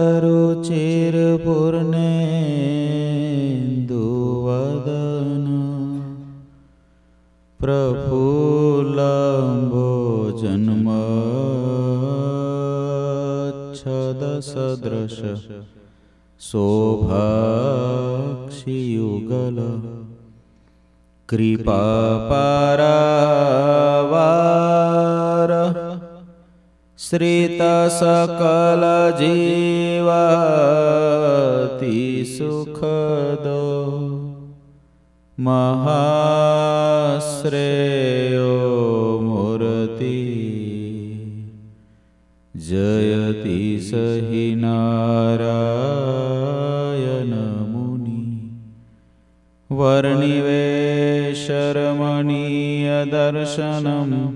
તારું ચીર પૂર્ણે દુવદન પ્રફુલ્લંબો જન્મ છદ સદૃશ શોભાક્ષિયુગલ કૃપા પરાવા श्रितसकलजीवति सुखदो महाश्रेयो मूर्ति जयति स हि नारायणमुनि वर्णिवेशरमणीय दर्शनम्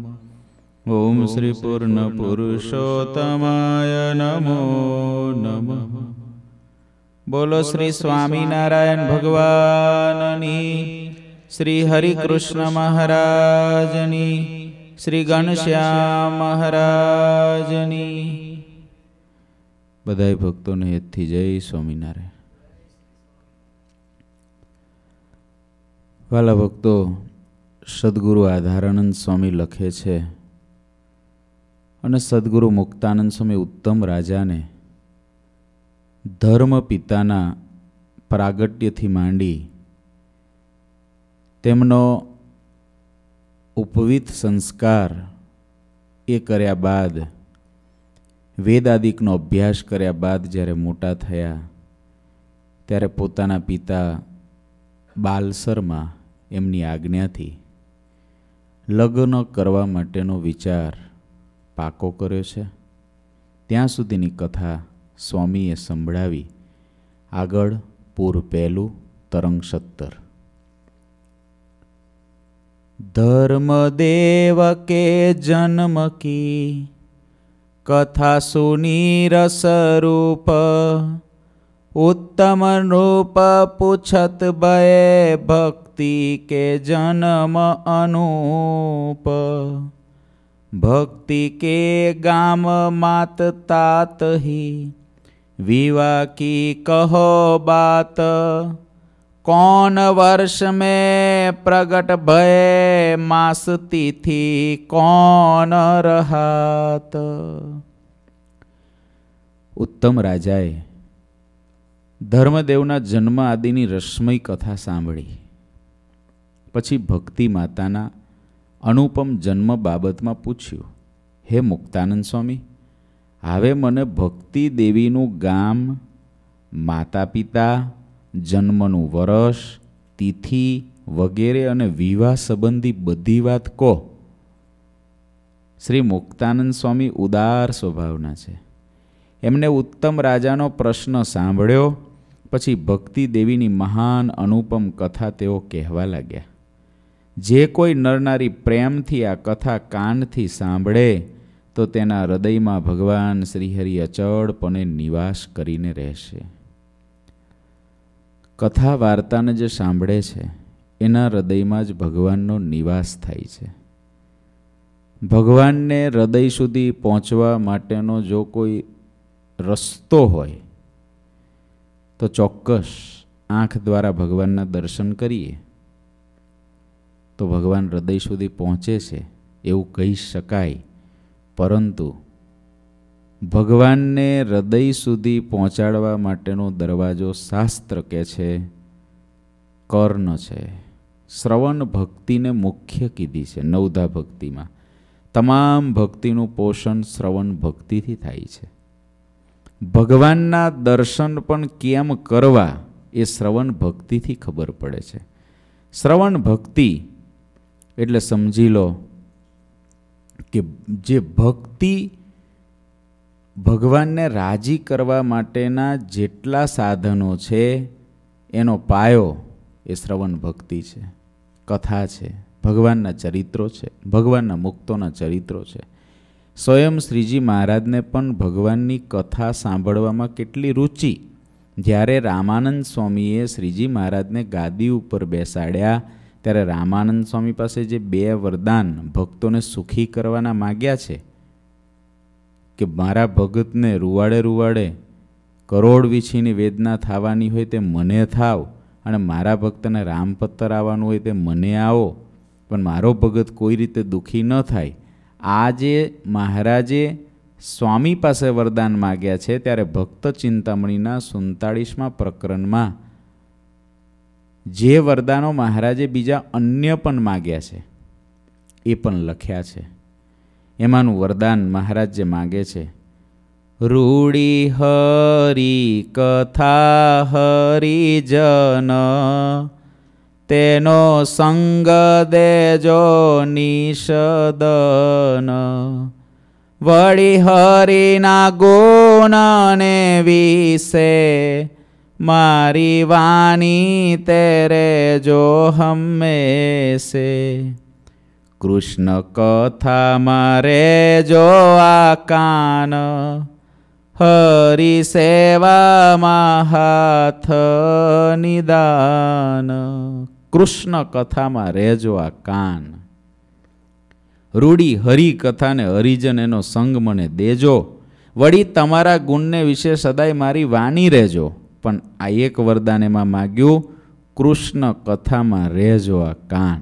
ઓમ શ્રી પૂર્ણ પુરુષોત્તમાય નમો નમ બોલો શ્રી સ્વામિનારાયણ ભગવાનની શ્રી હરિકૃષ્ણ મહારાજની શ્રી ઘનશ્યામ મહારાજની બધાય ભક્તોને હેતથી જય સ્વામિનારાયણ વાલા ભક્તો સદગુરુ આધારાનંદ સ્વામી લખે છે અને સદગુરુ મુક્તાનંદ સ્વામી ઉત્તમ રાજાને ધર્મ પિતાના પ્રાગટ્યથી માંડી તેમનો ઉપવિત સંસ્કાર એ કર્યા બાદ વેદાદિકનો અભ્યાસ કર્યા બાદ જ્યારે મોટા થયા ત્યારે પોતાના પિતા બાલસરમાં એમની આજ્ઞાથી લગ્ન કરવા માટેનો વિચાર પાકો કર્યો છે ત્યાં સુધીની કથા સ્વામીએ સંભળાવી આગળ પૂર પહેલું તરંગ સત્તર ધર્મદેવ કે જન્મ કી કથા સુની રસરૂપ ઉત્તમ રૂપ પૂછત ભય ભક્તિ કે જન્મ અનુપ ભક્તિ કે ગામ માત તાત હી વિવા કી કહો બાત कौन વર્ષ में પ્રગટ भय मास तिथि कौन रहात ઉત્તમ રાજાએ ધર્મદેવના જન્મ આદિની રશ્મય કથા સાંભળી પછી ભક્તિ માતાના અનુપમ જન્મ બાબતમાં પૂછ્યું હે મુક્તાનંદ સ્વામી હવે મને ભક્તિ દેવીનું ગામ માતા પિતા જન્મનું વરસ તિથિ વગેરે અને વિવાહ સંબંધી બધી વાત કહો શ્રી મુક્તાનંદ સ્વામી ઉદાર સ્વભાવના છે એમને ઉત્તમ રાજાનો પ્રશ્ન સાંભળ્યો પછી ભક્તિ દેવીની મહાન અનુપમ કથા તેઓ કહેવા લાગ્યા જે કોઈ નરનારી પ્રેમથી આ કથા કાનથી સાંભળે તો તેના હૃદયમાં ભગવાન શ્રીહરિ અચળપણે નિવાસ કરીને રહેશે કથા વાર્તાને જે સાંભળે છે એના હૃદયમાં જ ભગવાનનો નિવાસ થાય છે ભગવાનને હૃદય સુધી પહોંચવા માટેનો જો કોઈ રસ્તો હોય તો ચોક્કસ આંખ દ્વારા ભગવાનના દર્શન કરીએ તો ભગવાન હૃદય સુધી પહોંચે છે એવું કહી શકાય પરંતુ ભગવાનને હૃદય સુધી પહોંચાડવા માટેનો દરવાજો શાસ્ત્ર કે છે કર્ણ છે શ્રવણ ભક્તિને મુખ્ય કીધી છે નવધા ભક્તિમાં તમામ ભક્તિનું પોષણ શ્રવણ ભક્તિથી થાય છે ભગવાનના દર્શન પણ કેમ કરવા એ શ્રવણ ભક્તિથી ખબર પડે છે શ્રવણ ભક્તિ એટલે સમજી લો કે જે ભક્તિ ભગવાનને રાજી કરવા માટેના જેટલા સાધનો છે એનો પાયો એ શ્રવણ ભક્તિ છે કથા છે ભગવાનના ચરિત્રો છે ભગવાનના મુક્તોના ચરિત્રો છે સ્વયં શ્રીજી મહારાજને પણ ભગવાનની કથા સાંભળવામાં કેટલી રુચિ જ્યારે રામાનંદ સ્વામીએ શ્રીજી મહારાજને ગાદી ઉપર બેસાડ્યા ત્યારે રામાનંદ સ્વામી પાસે જે બે વરદાન ભક્તોને સુખી કરવાના માગ્યા છે કે મારા ભગતને રૂવાડે રૂવાડે કરોડ વીછીની વેદના થવાની હોય તે મને થાવ અને મારા ભક્તને રામપત્તર આવવાનું હોય તે મને આવો પણ મારો ભગત કોઈ રીતે દુઃખી ન થાય આ જે મહારાજે સ્વામી પાસે વરદાન માગ્યા છે ત્યારે ભક્ત ચિંતામણીના સુડતાળીસમાં પ્રકરણમાં જે વરદાનો મહારાજે બીજા અન્ય પણ માગ્યા છે એ પણ લખ્યા છે એમાંનું વરદાન મહારાજ જે માગે છે રૂડી હરી કથા હરી જન તેનો સંગ દેજો નિષદન વળી હરિના ગુણને વિશે મારી વાણી તેરે જો હમેશે કૃષ્ણ કથા મારે જો આ કાન હરિ સેવામાં હાથ નિદાન કૃષ્ણ કથામાં રહેજો આ કાન રૂડી કથાને હરિજન એનો સંગ મને દેજો વળી તમારા ગુણને વિશે સદાય મારી વાણી રહેજો પણ આ એક વરદાન એમાં માગ્યું કૃષ્ણ કથામાં રહેજો આ કાન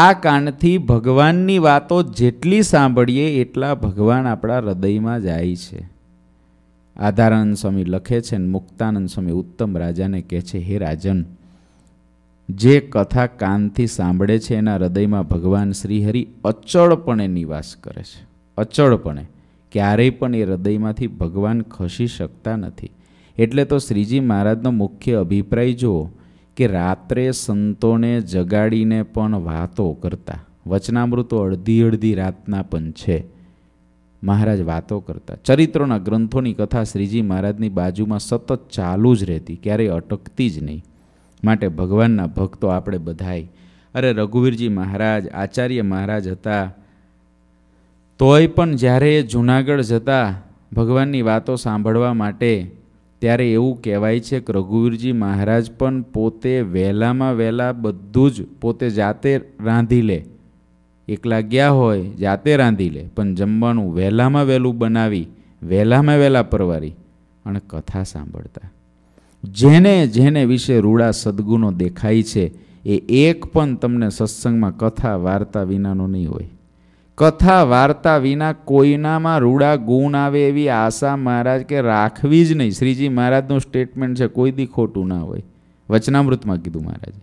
આ કાનથી ભગવાનની વાતો જેટલી સાંભળીએ એટલા ભગવાન આપણા હૃદયમાં જાય છે આધારાનંદ સ્વામી લખે છે ને મુક્તાનંદ સ્વામી ઉત્તમ રાજાને કહે છે હે રાજન જે કથા કાનથી સાંભળે છે એના હૃદયમાં ભગવાન શ્રીહરિ અચળપણે નિવાસ કરે છે અચળપણે ક્યારેય પણ એ હૃદયમાંથી ભગવાન ખસી શકતા નથી એટલે તો શ્રીજી મહારાજનો મુખ્ય અભિપ્રાય જો કે રાત્રે સંતોને જગાડીને પણ વાતો કરતા વચનામૃતો અડધી અડધી રાતના પણ છે મહારાજ વાતો કરતા ચરિત્રોના ગ્રંથોની કથા શ્રીજી મહારાજની બાજુમાં સતત ચાલુ જ રહેતી ક્યારેય અટકતી જ નહીં માટે ભગવાનના ભક્તો આપણે બધાય અરે રઘુવીરજી મહારાજ આચાર્ય મહારાજ હતા તોય પણ જ્યારે એ જૂનાગઢ જતા ભગવાનની વાતો સાંભળવા માટે ત્યારે એવું કહેવાય છે કે રઘુવીરજી મહારાજ પણ પોતે વહેલામાં વહેલા બધું જ પોતે જાતે રાંધી લે એકલા ગયા હોય જાતે રાંધી લે પણ જમવાનું વહેલામાં વહેલું બનાવી વહેલામાં વહેલા પરવારી અને કથા સાંભળતા જેને જેને વિશે રૂડા સદગુણો દેખાય છે એ એક પણ તમને સત્સંગમાં કથા વાર્તા વિનાનો નહીં હોય કથા વાર્તા વિના કોઈનામાં રૂડા ગુણ આવે એવી આશા મહારાજ કે રાખવી જ નહીં શ્રીજી મહારાજનું સ્ટેટમેન્ટ છે કોઈ દી ખોટું ના હોય વચનામૃતમાં કીધું મહારાજ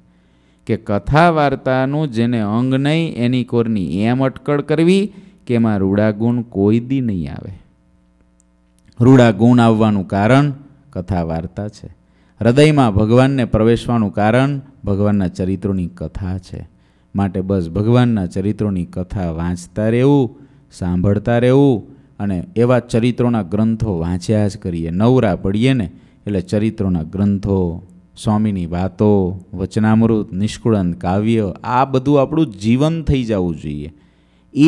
કે કથા વાર્તાનું જેને અંગ નહીં એની કોરની એમ અટકળ કરવી કે એમાં રૂડા ગુણ કોઈ દી નહીં આવે રૂડા ગુણ આવવાનું કારણ કથા વાર્તા છે હૃદયમાં ભગવાનને પ્રવેશવાનું કારણ ભગવાનના ચરિત્રોની કથા છે માટે બસ ભગવાનના ચરિત્રોની કથા વાંચતા રહેવું સાંભળતા રહેવું અને એવા ચરિત્રોના ગ્રંથો વાંચ્યા જ કરીએ નવરા પડીએ ને એટલે ચરિત્રોના ગ્રંથો સ્વામીની વાતો વચનામૃત નિષ્કુળંદ કાવ્ય આ બધું આપણું જીવન થઈ જવું જોઈએ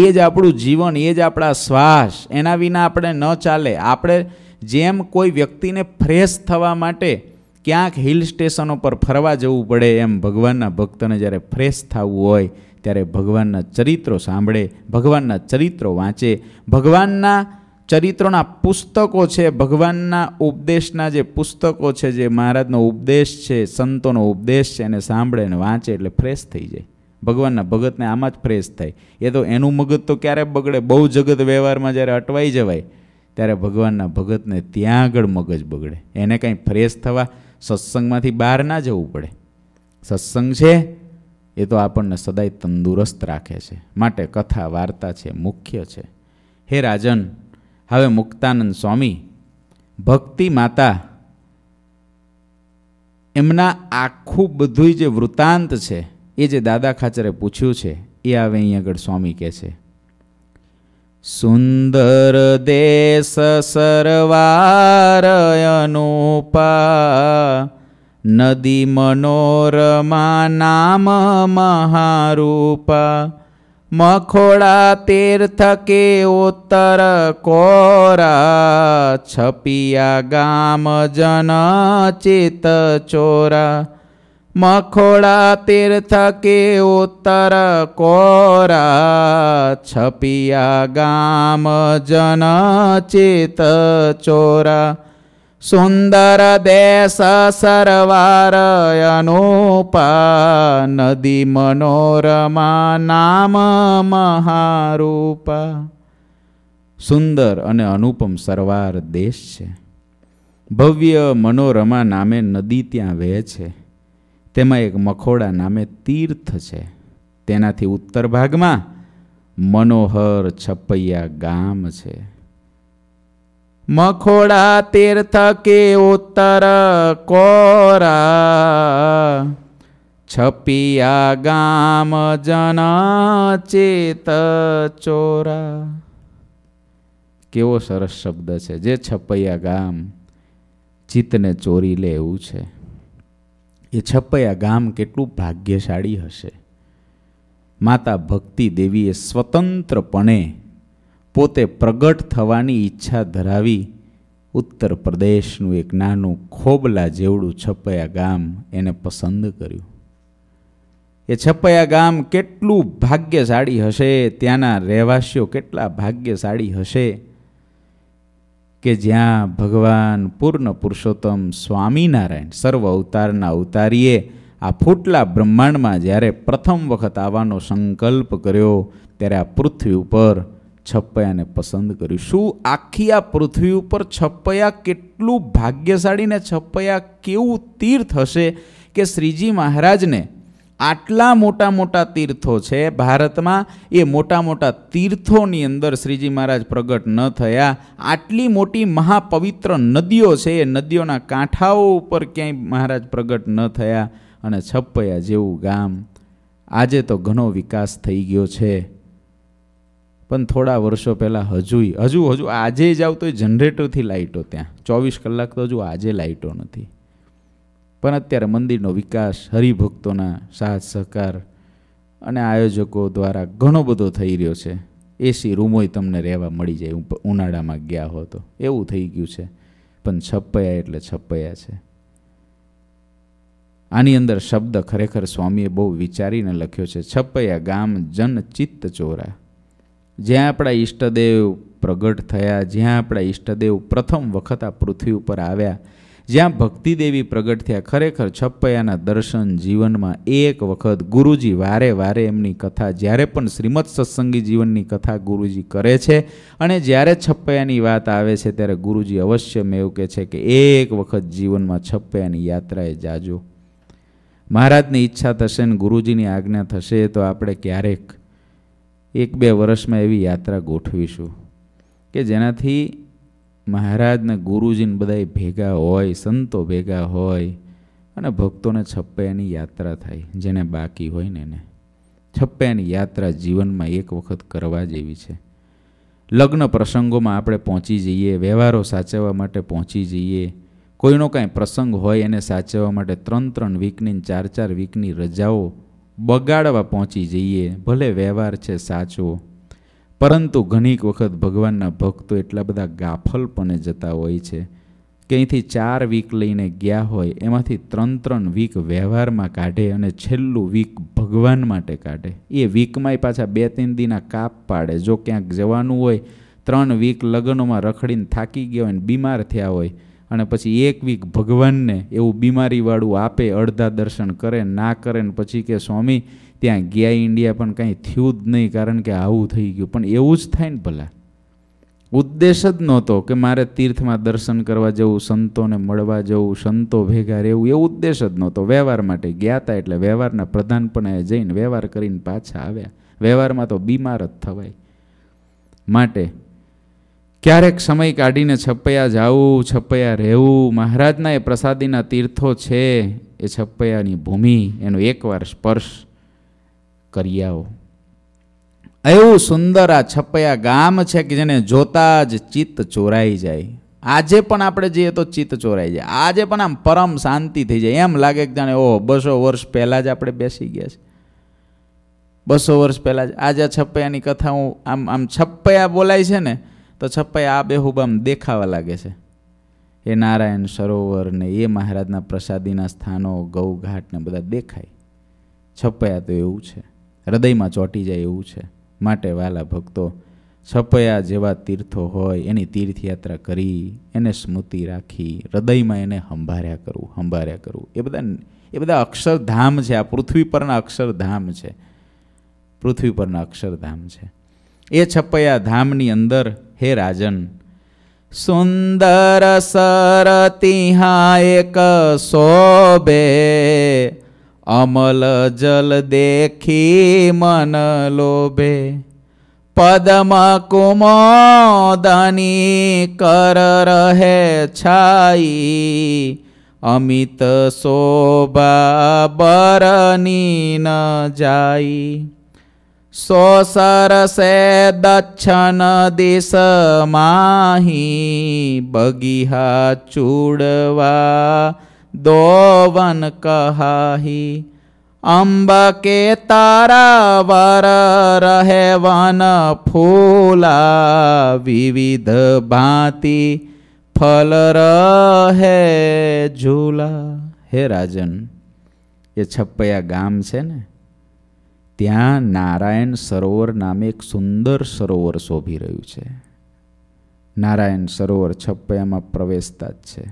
એ જ આપણું જીવન એ જ આપણા શ્વાસ એના વિના આપણે ન ચાલે આપણે જેમ કોઈ વ્યક્તિને ફ્રેશ થવા માટે ક્યાંક હિલ સ્ટેશનો પર ફરવા જવું પડે એમ ભગવાનના ભક્તને જ્યારે ફ્રેશ થવું હોય ત્યારે ભગવાનના ચરિત્રો સાંભળે ભગવાનના ચરિત્રો વાંચે ભગવાનના ચરિત્રોના પુસ્તકો છે ભગવાનના ઉપદેશના જે પુસ્તકો છે જે મહારાજનો ઉપદેશ છે સંતોનો ઉપદેશ છે એને સાંભળે ને વાંચે એટલે ફ્રેશ થઈ જાય ભગવાનના ભગતને આમાં જ ફ્રેશ થાય એ તો એનું મગજ તો ક્યારે બગડે બહુ જગત વ્યવહારમાં જ્યારે અટવાઈ જવાય ત્યારે ભગવાનના ભગતને ત્યાં આગળ મગજ બગડે એને કાંઈ ફ્રેશ થવા સત્સંગમાંથી બહાર ના જવું પડે સત્સંગ છે એ તો આપણને સદાય તંદુરસ્ત રાખે છે માટે કથા વાર્તા છે મુખ્ય છે હે રાજન હવે મુક્તાનંદ સ્વામી ભક્તિ માતા એમના આખું બધું જે વૃતાંત છે એ જે દાદા ખાચરે પૂછ્યું છે એ હવે અહીં આગળ સ્વામી કહે છે સુંદર દેશ સરવારયનુપા નદી મનોરમા નામ મહારૂપા મખોડા તીર્થ કે ઉત્તર કોરા છપિયા ગામ જન ચિત ચોરા મખોડા તીર્થ કે ઉત્તર કોરા છપિયા ગામ જન ચિત ચોરા સુંદર દેશ સરવાર અનુપા નદી મનોરમા નામ મહારૂપા સુંદર અને અનુપમ સરવાર દેશ છે ભવ્ય મનોરમા નામે નદી ત્યાં વહે છે તેમાં એક મખોડા નામે તીર્થ છે તેનાથી ઉત્તર ભાગમાં મનોહર છપૈયા ગામ છે મખોડા તીર્થ કે ઉત્તર કોરા છપિયા ગામ જન ચેત ચોરા કેવો સરસ શબ્દ છે જે છપૈયા ગામ ચિત્તને ચોરી લે એવું છે એ છપૈયા ગામ કેટલું ભાગ્યશાળી હશે માતા ભક્તિ દેવીએ સ્વતંત્રપણે પોતે પ્રગટ થવાની ઈચ્છા ધરાવી ઉત્તર પ્રદેશનું એક નાનું ખોબલા જેવડું છપૈયા ગામ એને પસંદ કર્યું એ છપૈયા ગામ કેટલું ભાગ્યશાળી હશે ત્યાંના રહેવાસીઓ કેટલા ભાગ્યશાળી હશે કે જ્યાં ભગવાન પૂર્ણ પુરુષોત્તમ સ્વામિનારાયણ સર્વ અવતારના અવતારીએ આ ફૂટલા બ્રહ્માંડમાં જ્યારે પ્રથમ વખત આવવાનો સંકલ્પ કર્યો ત્યારે આ પૃથ્વી ઉપર છપ્પયાને પસંદ કર્યું શું આખી આ પૃથ્વી ઉપર છપ્પયા કેટલું ભાગ્યશાળી ને છપ્પયા કેવું તીર્થ હશે કે શ્રીજી મહારાજને આટલા મોટા મોટા તીર્થો છે ભારતમાં એ મોટા મોટા તીર્થોની અંદર શ્રીજી મહારાજ પ્રગટ ન થયા આટલી મોટી મહાપવિત્ર નદીઓ છે એ નદીઓના કાંઠાઓ ઉપર ક્યાંય મહારાજ પ્રગટ ન થયા અને છપ્પયા જેવું ગામ આજે તો ઘણો વિકાસ થઈ ગયો છે પણ થોડા વર્ષો પહેલાં હજુય હજુ હજુ આજે જાવ તો જનરેટરથી લાઇટો ત્યાં ચોવીસ કલાક તો હજુ આજે લાઇટો નથી પણ અત્યારે મંદિરનો વિકાસ હરિભક્તોના સાથ સહકાર અને આયોજકો દ્વારા ઘણો બધો થઈ રહ્યો છે એસી રૂમોય તમને રહેવા મળી જાય ઉનાળામાં ગયા હો તો એવું થઈ ગયું છે પણ છપ્પયા એટલે છપ્પયા છે આની અંદર શબ્દ ખરેખર સ્વામીએ બહુ વિચારીને લખ્યો છે છપ્પયા ગામ જન ચિત્ત ચોરા જ્યાં આપણા ઈષ્ટદેવ પ્રગટ થયા જ્યાં આપણા ઈષ્ટદેવ પ્રથમ વખત આ પૃથ્વી ઉપર આવ્યા જ્યાં ભક્તિદેવી પ્રગટ થયા ખરેખર છપ્પૈયાના દર્શન જીવનમાં એક વખત ગુરુજી વારે વારે એમની કથા જ્યારે પણ શ્રીમદ સત્સંગી જીવનની કથા ગુરુજી કરે છે અને જ્યારે છપ્પૈયાની વાત આવે છે ત્યારે ગુરુજી અવશ્ય મેં એવું કહે છે કે એક વખત જીવનમાં છપ્પૈયાની યાત્રાએ જાજો મહારાજની ઈચ્છા થશે ને ગુરુજીની આજ્ઞા થશે તો આપણે ક્યારેક એક બે વર્ષમાં એવી યાત્રા ગોઠવીશું કે જેનાથી મહારાજને ગુરુજીને બધા ભેગા હોય સંતો ભેગા હોય અને ભક્તોને છપ્પૈયાની યાત્રા થાય જેને બાકી હોય ને એને છપ્પૈયાની યાત્રા જીવનમાં એક વખત કરવા જેવી છે લગ્ન પ્રસંગોમાં આપણે પહોંચી જઈએ વ્યવહારો સાચવવા માટે પહોંચી જઈએ કોઈનો કાંઈ પ્રસંગ હોય એને સાચવવા માટે ત્રણ ત્રણ વીકની ચાર ચાર વીકની રજાઓ બગાડવા પહોંચી જઈએ ભલે વ્યવહાર છે સાચવો પરંતુ ઘણીક વખત ભગવાનના ભક્તો એટલા બધા ગાફલપણે જતા હોય છે કે અહીંથી ચાર વીક લઈને ગયા હોય એમાંથી ત્રણ ત્રણ વીક વ્યવહારમાં કાઢે અને છેલ્લું વીક ભગવાન માટે કાઢે એ વીકમાંય પાછા બે ત્રણ દીના કાપ પાડે જો ક્યાંક જવાનું હોય ત્રણ વીક લગ્નોમાં રખડીને થાકી ગયા હોય ને બીમાર થયા હોય અને પછી એક વીક ભગવાનને એવું બીમારીવાળું આપે અડધા દર્શન કરે ના કરે ને પછી કે સ્વામી ત્યાં ગયા ઇન્ડિયા પણ કાંઈ થયું જ નહીં કારણ કે આવું થઈ ગયું પણ એવું જ થાય ને ભલા ઉદ્દેશ જ નહોતો કે મારે તીર્થમાં દર્શન કરવા જવું સંતોને મળવા જવું સંતો ભેગા રહેવું એવું ઉદ્દેશ જ નહોતો વ્યવહાર માટે ગયા હતા એટલે વ્યવહારના પ્રધાનપણાએ જઈને વ્યવહાર કરીને પાછા આવ્યા વ્યવહારમાં તો બીમાર જ થવાય માટે ક્યારેક સમય કાઢીને છપૈયા જાવું છપૈયા રહેવું મહારાજના એ પ્રસાદીના તીર્થો છે એ છપૈયાની ભૂમિ એનો એકવાર સ્પર્શ કરી આવો એવું સુંદર આ છપૈયા ગામ છે કે જેને જોતા જ ચિત્ત ચોરાઈ જાય આજે પણ આપણે જઈએ તો ચિત્ત ચોરાઈ જાય આજે પણ આમ પરમ શાંતિ થઈ જાય એમ લાગે કે જાણે ઓહો બસો વર્ષ પહેલાં જ આપણે બેસી ગયા છે બસો વર્ષ પહેલાં જ આજે છપૈયાની કથા હું આમ આમ છપૈયા બોલાય છે ને તો છપૈયા આ બેહુબ આમ દેખાવા લાગે છે એ નારાયણ સરોવર ને એ મહારાજના પ્રસાદીના સ્થાનો ગૌઘાટ ને બધા દેખાય છપૈયા તો એવું છે હૃદયમાં ચોંટી જાય એવું છે માટે વાલા ભક્તો છપયા જેવા તીર્થો હોય એની તીર્થયાત્રા કરી એને સ્મૃતિ રાખી હૃદયમાં એને સંભાર્યા કરવું હંભાર્યા કરવું એ બધા એ બધા અક્ષરધામ છે આ પૃથ્વી પરના અક્ષરધામ છે પૃથ્વી પરના અક્ષરધામ છે એ છપયા ધામની અંદર હે રાજન સુંદર સરતિહા એક શોભે અમલ જલ દેખી મન લોભે પદમ કુમોદની કર રહે છાઈ અમિત શોભા બરની ન જાય સો સે દક્ષણ દિશ માહી બગીહા ચૂડવા दोवन कहाही अम्ब के तारा वर रहे वन फूला विविध भांति फल रहे झूला હે રાજન એ છપ્પયા ગામ છે ને ત્યાં નારાયણ સરોવર નામે એક સુંદર સરોવર શોભી રહ્યું છે નારાયણ સરોવર છપ્પયામાં પ્રવેશતા જ છે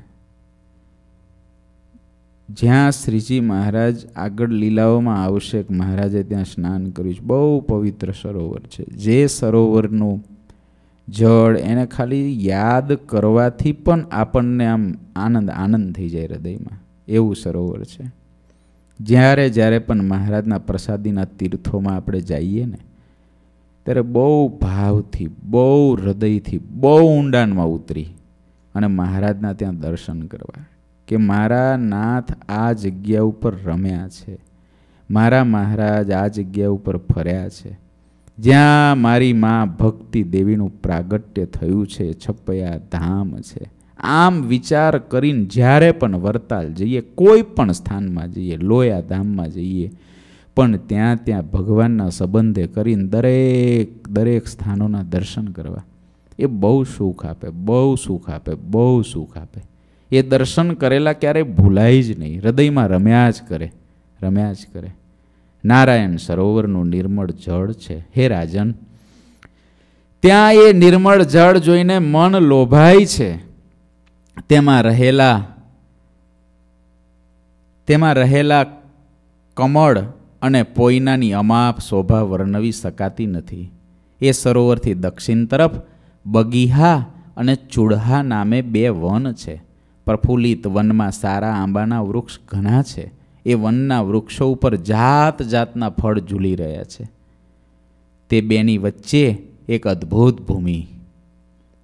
જ્યાં શ્રીજી મહારાજ આગળ લીલાઓમાં આવશે મહારાજે ત્યાં સ્નાન કર્યું છે બહુ પવિત્ર સરોવર છે જે સરોવરનું જળ એને ખાલી યાદ કરવાથી પણ આપણને આમ આનંદ આનંદ થઈ જાય હૃદયમાં એવું સરોવર છે જ્યારે જ્યારે પણ મહારાજના પ્રસાદીના તીર્થોમાં આપણે જઈએ ને ત્યારે બહુ ભાવથી બહુ હૃદયથી બહુ ઊંડાણમાં ઉતરી અને મહારાજના ત્યાં દર્શન કરવા કે મારા નાથ આ જગ્યા ઉપર રમ્યા છે મારા મહારાજ આ જગ્યા ઉપર ફર્યા છે જ્યાં મારી મા ભક્તિ દેવીનું પ્રાગટ્ય થયું છે છપયા ધામ છે આમ વિચાર કરીને જ્યારે પણ વરતાલ જઈએ કોઈ પણ સ્થાનમાં જઈએ લોયા ધામમાં જઈએ પણ ત્યાં ત્યાં ભગવાનના સંબંધે કરીને દરેક દરેક સ્થાનોના દર્શન કરવા એ બહુ સુખ આપે બહુ સુખ આપે બહુ સુખ આપે એ દર્શન કરેલા ક્યારેય ભૂલાય જ નહીં હૃદયમાં રમ્યા જ કરે રમ્યા જ કરે નારાયણ સરોવરનું નિર્મળ જળ છે હે રાજન ત્યાં એ નિર્મળ જળ જોઈને મન લોભાય છે તેમાં રહેલા તેમાં રહેલા કમળ અને પોઈનાની અમાપ શોભા વર્ણવી શકાતી નથી એ સરોવરથી દક્ષિણ તરફ બગીહા અને ચૂડહા નામે બે વન છે પ્રફુલ્લિત વનમાં સારા આંબાના વૃક્ષ ઘણા છે એ વનના વૃક્ષો ઉપર જાત જાતના ફળ ઝૂલી રહ્યા છે તે બેની વચ્ચે એક અદ્ભુત ભૂમિ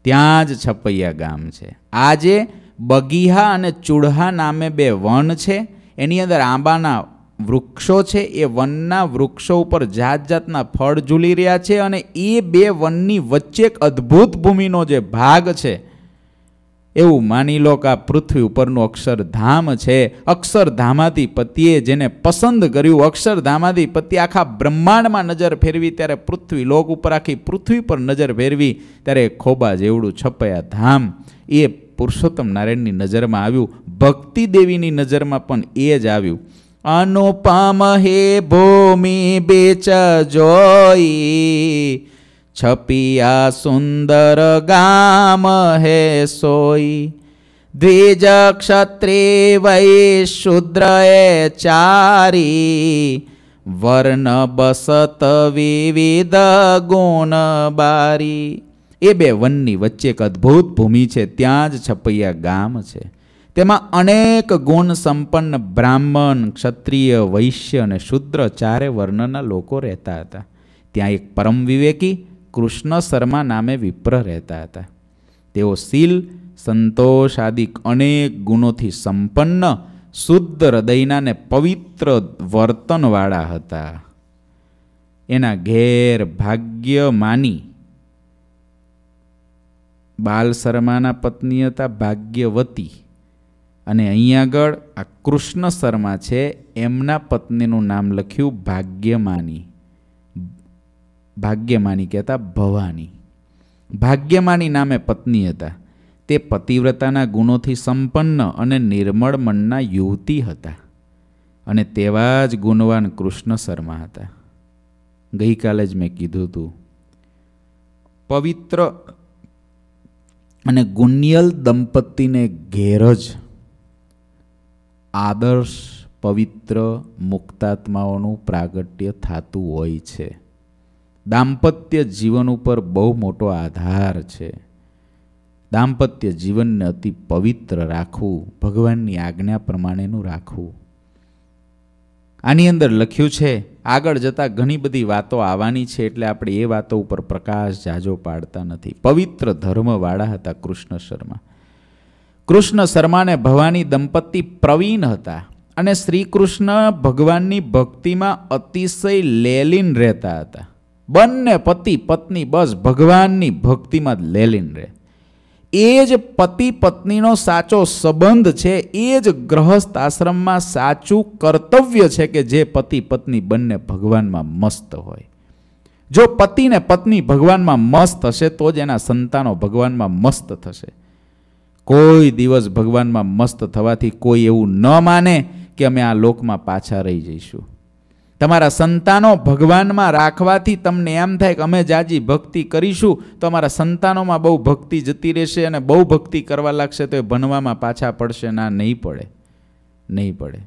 ત્યાં જ છપૈયા ગામ છે આજે બગીહા અને ચૂડહા નામે બે વન છે એની અંદર આંબાના વૃક્ષો છે એ વનના વૃક્ષો ઉપર જાત જાતના ફળ ઝૂલી રહ્યા છે અને એ બે વનની વચ્ચે એક અદ્ભુત ભૂમિનો જે ભાગ છે એવું માની લો કે આ પૃથ્વી ઉપરનું અક્ષરધામ છે અક્ષરધામાધિપતિએ જેને પસંદ કર્યું અક્ષરધામાધિપતિ આખા બ્રહ્માંડમાં નજર ફેરવી ત્યારે પૃથ્વી લોક ઉપર આખી પૃથ્વી પર નજર ફેરવી ત્યારે ખોબા જેવડું છપયા ધામ એ પુરુષોત્તમ નારાયણની નજરમાં આવ્યું ભક્તિ દેવીની નજરમાં પણ એ જ આવ્યું અનુપમ હે ભૂમિ બેચ જોઈ છપિયા સુંદર ગામ હે સોઈ દ્વિજ ક્ષત્રી વૈ ચારી વર્ણ બસત વિવિધ ગુણ બારી એ બે વનની વચ્ચે એક અદ્ભુત ભૂમિ છે ત્યાં જ છપૈયા ગામ છે તેમાં અનેક ગુણ સંપન્ન બ્રાહ્મણ ક્ષત્રિય વૈશ્ય અને શુદ્ર ચારે વર્ણના લોકો રહેતા હતા ત્યાં એક પરમ વિવેકી કૃષ્ણ શર્મા નામે વિપ્ર રહેતા હતા તેઓ શીલ સંતોષ આદિક અનેક ગુણોથી સંપન્ન શુદ્ધ હૃદયના ને પવિત્ર વર્તનવાળા હતા એના ઘેર ભાગ્ય માની બાલ શર્માના પત્ની હતા ભાગ્યવતી અને અહીં આગળ આ કૃષ્ણ શર્મા છે એમના પત્નીનું નામ લખ્યું ભાગ્યમાની ભાગ્યમાની કહેતા ભવાની ભાગ્યમાની નામે પત્ની હતા તે પતિવ્રતાના ગુણોથી સંપન્ન અને નિર્મળ મનના યુવતી હતા અને તેવા જ ગુણવાન કૃષ્ણ શર્મા હતા ગઈકાલે જ મેં કીધું હતું પવિત્ર અને ગુણિયલ દંપતીને ઘેર જ આદર્શ પવિત્ર મુક્તાત્માઓનું પ્રાગટ્ય થતું હોય છે દાંપત્ય જીવન ઉપર બહુ મોટો આધાર છે દાંપત્ય જીવનને અતિ પવિત્ર રાખવું ભગવાનની આજ્ઞા પ્રમાણેનું રાખવું આની અંદર લખ્યું છે આગળ જતાં ઘણી બધી વાતો આવવાની છે એટલે આપણે એ વાતો ઉપર પ્રકાશ જાજો પાડતા નથી પવિત્ર ધર્મવાળા હતા કૃષ્ણ શર્મા કૃષ્ણ શર્માને ભવાની દંપતી પ્રવીણ હતા અને શ્રી કૃષ્ણ ભગવાનની ભક્તિમાં અતિશય લેલીન રહેતા હતા બંને પતિ પત્ની બસ ભગવાનની ભક્તિમાં જ લેલીન રહે એ જ પતિ પત્નીનો સાચો સંબંધ છે એ જ ગ્રહસ્થ આશ્રમમાં સાચું કર્તવ્ય છે કે જે પતિ પત્ની બંને ભગવાનમાં મસ્ત હોય જો પતિને પત્ની ભગવાનમાં મસ્ત હશે તો જ એના સંતાનો ભગવાનમાં મસ્ત થશે કોઈ દિવસ ભગવાનમાં મસ્ત થવાથી કોઈ એવું ન માને કે અમે આ લોકમાં પાછા રહી જઈશું તમારા સંતાનો ભગવાનમાં રાખવાથી તમને એમ થાય કે અમે જાજી ભક્તિ કરીશું તો અમારા સંતાનોમાં બહુ ભક્તિ જતી રહેશે અને બહુ ભક્તિ કરવા લાગશે તો એ ભણવામાં પાછા પડશે ના નહીં પડે નહીં પડે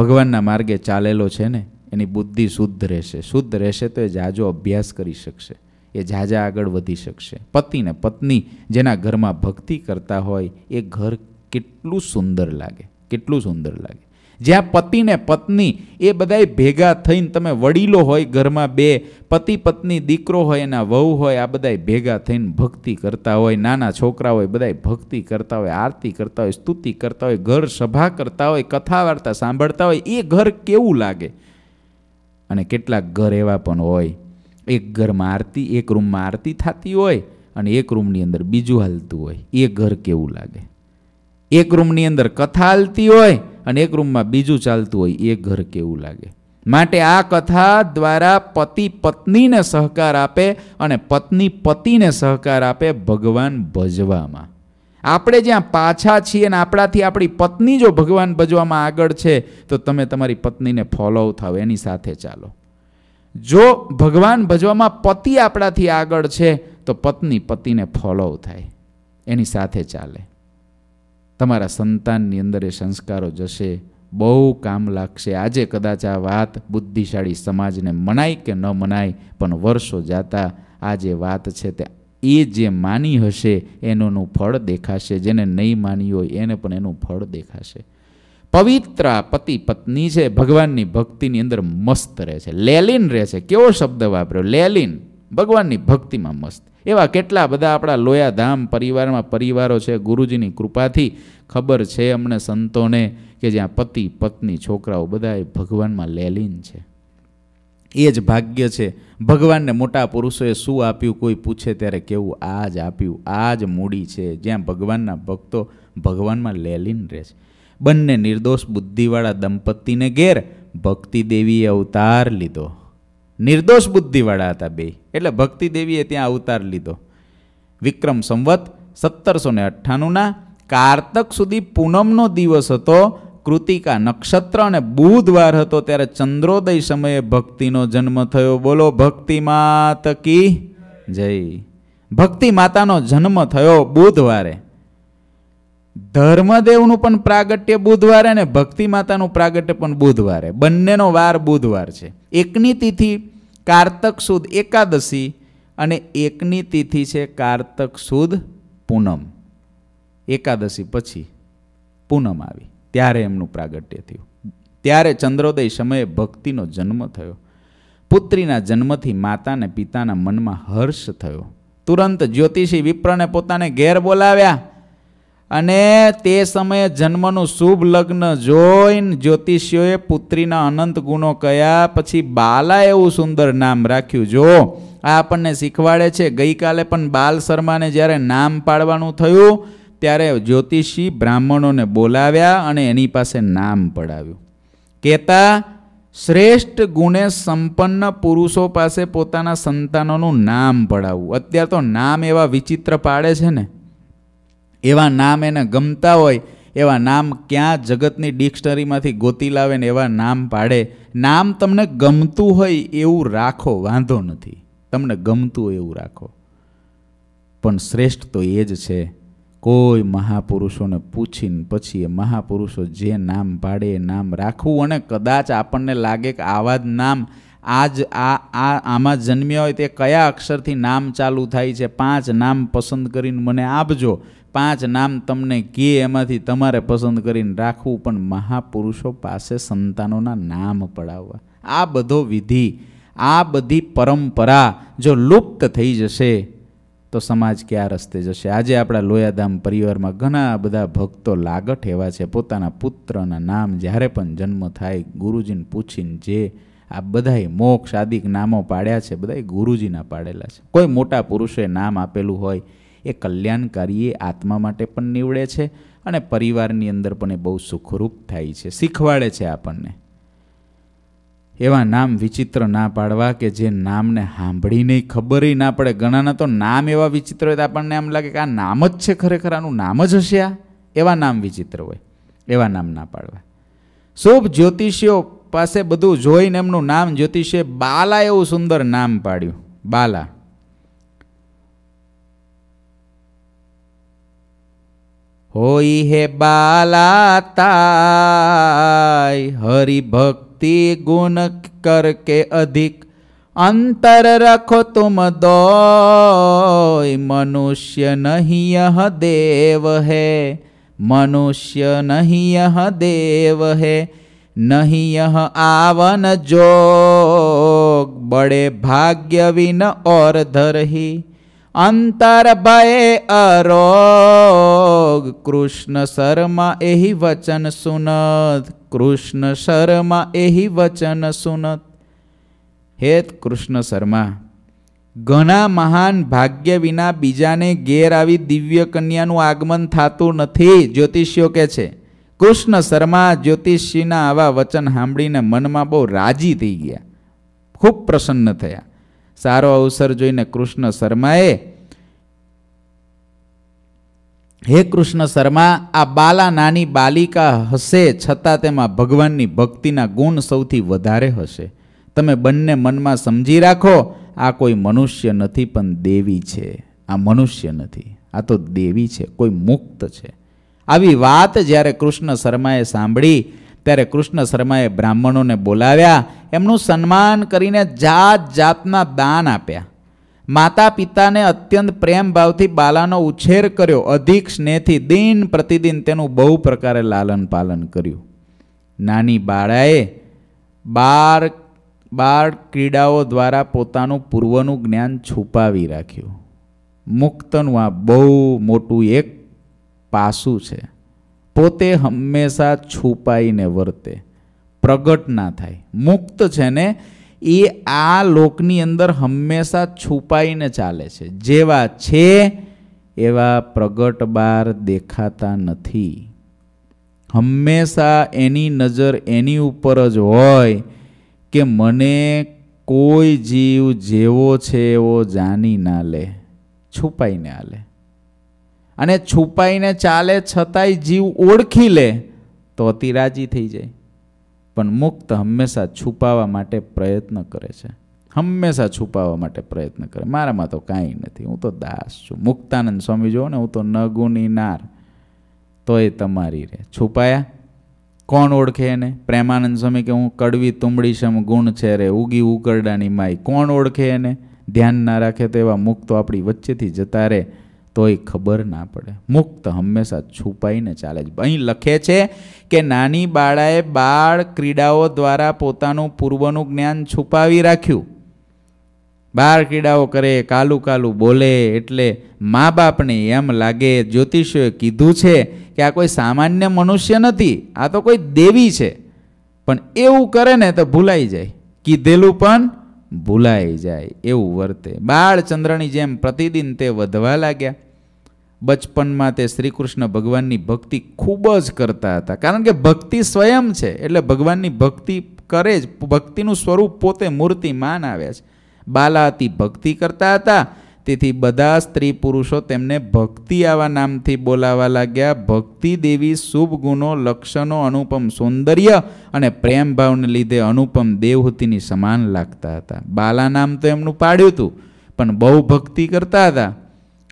ભગવાનના માર્ગે ચાલેલો છે ને એની બુદ્ધિ શુદ્ધ રહેશે શુદ્ધ રહેશે તો એ જાજો અભ્યાસ કરી શકશે એ જાજા આગળ વધી શકશે પતિ ને પત્ની જેના ઘરમાં ભક્તિ કરતા હોય એ ઘર કેટલું સુંદર લાગે કેટલું સુંદર લાગે જ્યાં પતિ ને પત્ની એ બધાય ભેગા થઈને તમે વડીલો હોય ઘરમાં બે પતિ પત્ની દીકરો હોય એના વહુ હોય આ બધાય ભેગા થઈને ભક્તિ કરતા હોય નાના છોકરા હોય બધાય ભક્તિ કરતા હોય આરતી કરતા હોય સ્તુતિ કરતા હોય ઘર સભા કરતા હોય કથા વાર્તા સાંભળતા હોય એ ઘર કેવું લાગે અને કેટલાક ઘર એવા પણ હોય એક ઘરમાં આરતી એક રૂમમાં આરતી થતી હોય અને એક રૂમની અંદર બીજું હાલતું હોય એ ઘર કેવું લાગે એક રૂમની અંદર કથા હાલતી હોય અને એક રૂમમાં બીજું ચાલતું હોય એ ઘર કેવું લાગે માટે આ કથા દ્વારા પતિ પત્નીને સહકાર આપે અને પત્ની પતિને સહકાર આપે ભગવાન ભજવામાં આપણે જ્યાં પાછા છીએ ને આપણાથી આપણી પત્ની જો ભગવાન ભજવામાં આગળ છે તો તમે તમારી પત્નીને ફોલો થાવ એની સાથે ચાલો જો ભગવાન ભજવામાં પતિ આપણાથી આગળ છે તો પત્ની પતિને ફોલો થાય એની સાથે ચાલે તમારા સંતાનની અંદર એ સંસ્કારો જશે બહુ કામ લાગશે આજે કદાચ આ વાત બુદ્ધિશાળી સમાજને મનાય કે ન મનાય પણ વર્ષો જાતા આ જે વાત છે તે એ જે માની હશે એનોનું ફળ દેખાશે જેને નહીં માની હોય એને પણ એનું ફળ દેખાશે પવિત્ર પતિ પત્ની છે ભગવાનની ભક્તિની અંદર મસ્ત રહે છે લેલિન રહે છે કેવો શબ્દ વાપર્યો લેલિન ભગવાનની ભક્તિમાં મસ્ત એવા કેટલા બધા આપણા લોયાધામ પરિવારમાં પરિવારો છે ગુરુજીની કૃપાથી ખબર છે અમને સંતોને કે જ્યાં પતિ પત્ની છોકરાઓ બધા એ ભગવાનમાં લેલીન છે એ જ ભાગ્ય છે ભગવાનને મોટા પુરુષોએ શું આપ્યું કોઈ પૂછે ત્યારે કેવું આ જ આપ્યું આ જ મૂડી છે જ્યાં ભગવાનના ભક્તો ભગવાનમાં લેલીન રહે છે બંને નિર્દોષ બુદ્ધિવાળા દંપતિને ઘેર ભક્તિ દેવીએ અવતાર લીધો નિર્દોષ બુદ્ધિવાળા હતા બે એટલે ભક્તિ દેવીએ ત્યાં અવતાર લીધો વિક્રમ સંવત સત્તરસો ને અઠ્ઠાણુંના કારતક સુધી પૂનમનો દિવસ હતો કૃતિકા નક્ષત્ર અને બુધવાર હતો ત્યારે ચંદ્રોદય સમયે ભક્તિનો જન્મ થયો બોલો ભક્તિ માતકી જય ભક્તિ માતાનો જન્મ થયો બુધવારે ધર્મદેવનું પણ પ્રાગટ્ય બુધવારે અને ભક્તિ માતાનું પ્રાગટ્ય પણ બુધવારે બંનેનો વાર બુધવાર છે એકની તિથિ કારતક સુદ એકાદશી અને એકની તિથિ છે કારતક સુદ પૂનમ એકાદશી પછી પૂનમ આવી ત્યારે એમનું પ્રાગટ્ય થયું ત્યારે ચંદ્રોદય સમયે ભક્તિનો જન્મ થયો પુત્રીના જન્મથી માતાને પિતાના મનમાં હર્ષ થયો તુરંત જ્યોતિષી વિપ્રને પોતાને ઘેર બોલાવ્યા અને તે સમયે જન્મનું શુભ લગ્ન જોઈને જ્યોતિષીઓએ પુત્રીના અનંત ગુણો કયા પછી બાલા એવું સુંદર નામ રાખ્યું જો આ આપણને શીખવાડે છે ગઈકાલે પણ બાલ શર્માને જ્યારે નામ પાડવાનું થયું ત્યારે જ્યોતિષી બ્રાહ્મણોને બોલાવ્યા અને એની પાસે નામ પડાવ્યું કહેતા શ્રેષ્ઠ ગુણે સંપન્ન પુરુષો પાસે પોતાના સંતાનોનું નામ પડાવવું અત્યારે તો નામ એવા વિચિત્ર પાડે છે ને એવા નામ એને ગમતા હોય એવા નામ ક્યાં જગતની ડિક્શનરીમાંથી ગોતી લાવે ને એવા નામ પાડે નામ તમને ગમતું હોય એવું રાખો વાંધો નથી તમને ગમતું હોય એવું રાખો પણ શ્રેષ્ઠ તો એ જ છે કોઈ મહાપુરુષોને પૂછીને પછી એ મહાપુરુષો જે નામ પાડે એ નામ રાખવું અને કદાચ આપણને લાગે કે આવા જ નામ આજ આ આ આમાં જન્મ્યા હોય તે કયા અક્ષરથી નામ ચાલુ થાય છે પાંચ નામ પસંદ કરીને મને આપજો પાંચ નામ તમને કહે એમાંથી તમારે પસંદ કરીને રાખવું પણ મહાપુરુષો પાસે સંતાનોના નામ પડાવવા આ બધો વિધિ આ બધી પરંપરા જો લુપ્ત થઈ જશે તો સમાજ ક્યાં રસ્તે જશે આજે આપણા લોયાધામ પરિવારમાં ઘણા બધા ભક્તો લાગટ એવા છે પોતાના પુત્રના નામ જ્યારે પણ જન્મ થાય ગુરુજીને પૂછીને જે આ બધાએ મોક્ષ આદિક નામો પાડ્યા છે બધાય ગુરુજીના પાડેલા છે કોઈ મોટા પુરુષે નામ આપેલું હોય એ કલ્યાણકારી એ આત્મા માટે પણ નીવડે છે અને પરિવારની અંદર પણ એ બહુ સુખરૂપ થાય છે શીખવાડે છે આપણને એવા નામ વિચિત્ર ના પાડવા કે જે નામને સાંભળીને ખબર ના પડે ઘણાના તો નામ એવા વિચિત્ર હોય તો આપણને એમ લાગે કે આ નામ જ છે ખરેખર આનું નામ જ હશે આ એવા નામ વિચિત્ર હોય એવા નામ ના પાડવા શુભ જ્યોતિષીઓ પાસે બધું જોઈને એમનું નામ જ્યોતિષે બાલા એવું સુંદર નામ પાડ્યું બાલા होई हे बालाताय हरि भक्ति गुण करके अधिक अंतर रखो तुम दो मनुष्य नहीं यह देव है मनुष्य नहीं यह देव है नहीं यह आवन जोग बड़े भाग्य विन और धरही અંતર ભય અરોગ કૃષ્ણ શર્મા એહી વચન સુનત કૃષ્ણ શર્મા એહી વચન સુનત હેત કૃષ્ણ શર્મા ઘણા મહાન ભાગ્ય વિના બીજાને ઘેર આવી દિવ્ય કન્યાનું આગમન થતું નથી જ્યોતિષીઓ કહે છે કૃષ્ણ શર્મા જ્યોતિષીના આવા વચન સાંભળીને મનમાં બહુ રાજી થઈ ગયા ખૂબ પ્રસન્ન થયા સારો અવસર જોઈને કૃષ્ણ શર્માએ હે કૃષ્ણ શર્મા આ બાલા નાની બાલિકા હશે છતાં તેમાં ભગવાનની ભક્તિના ગુણ સૌથી વધારે હશે તમે બંને મનમાં સમજી રાખો આ કોઈ મનુષ્ય નથી પણ દેવી છે આ મનુષ્ય નથી આ તો દેવી છે કોઈ મુક્ત છે આવી વાત જ્યારે કૃષ્ણ શર્માએ સાંભળી ત્યારે કૃષ્ણ શર્માએ બ્રાહ્મણોને બોલાવ્યા એમનું સન્માન કરીને જાત જાતના દાન આપ્યા માતા પિતાને અત્યંત પ્રેમ ભાવથી બાલાનો ઉછેર કર્યો અધિક સ્નેહથી દિન પ્રતિદિન તેનું બહુ પ્રકારે લાલન પાલન કર્યું નાની બાળાએ બાર બાળ ક્રીડાઓ દ્વારા પોતાનું પૂર્વનું જ્ઞાન છુપાવી રાખ્યું મુક્તનું આ બહુ મોટું એક પાસું છે પોતે હંમેશા છુપાઈને વર્તે પ્રગટ ના થાય મુક્ત છે ને એ આ લોકની અંદર હંમેશા છુપાઈને ચાલે છે જેવા છે એવા પ્રગટ બહાર દેખાતા નથી હંમેશા એની નજર એની ઉપર જ હોય કે મને કોઈ જીવ જેવો છે એવો જાણી ના લે છુપાઈને આલે અને છુપાઈને ચાલે છતાંય જીવ ઓળખી લે તો અતિ રાજી થઈ જાય પણ મુક્ત હંમેશા છુપાવા માટે પ્રયત્ન કરે છે હંમેશા છુપાવવા માટે પ્રયત્ન કરે મારામાં તો કાંઈ નથી હું તો દાસ છું મુક્તાનંદ સ્વામી જુઓ ને હું તો નગુની નાર તોય તમારી રે છુપાયા કોણ ઓળખે એને પ્રેમાનંદ સ્વામી કે હું કડવી તુંબડી સમ ગુણ છે રે ઉગી ઉકરડાની માય કોણ ઓળખે એને ધ્યાન ના રાખે તો એવા મુક્તો આપણી વચ્ચેથી જતા રહે તોય ખબર ના પડે મુક્ત હંમેશા છુપાઈને ચાલે છે અહીં લખે છે કે નાની બાળાએ બાળ ક્રીડાઓ દ્વારા પોતાનું પૂર્વનું જ્ઞાન છુપાવી રાખ્યું બાળ ક્રીડાઓ કરે કાલું કાલું બોલે એટલે મા બાપને એમ લાગે જ્યોતિષોએ કીધું છે કે આ કોઈ સામાન્ય મનુષ્ય નથી આ તો કોઈ દેવી છે પણ એવું કરે ને તો ભૂલાઈ જાય કીધેલું પણ ભૂલાઈ જાય એવું વર્તે બાળચંદ્રની જેમ પ્રતિદિન તે વધવા લાગ્યા બચપનમાં તે શ્રી કૃષ્ણ ભગવાનની ભક્તિ ખૂબ જ કરતા હતા કારણ કે ભક્તિ સ્વયં છે એટલે ભગવાનની ભક્તિ કરે જ ભક્તિનું સ્વરૂપ પોતે મૂર્તિમાન આવે છે બાલાતી ભક્તિ કરતા હતા તેથી બધા સ્ત્રી પુરુષો તેમને ભક્તિ આવા નામથી બોલાવા લાગ્યા ભક્તિ દેવી શુભ ગુણો લક્ષણો અનુપમ સૌંદર્ય અને પ્રેમ ભાવને લીધે અનુપમ દેવહૂતિની સમાન લાગતા હતા બાલા નામ તો એમનું પાડ્યું હતું પણ બહુ ભક્તિ કરતા હતા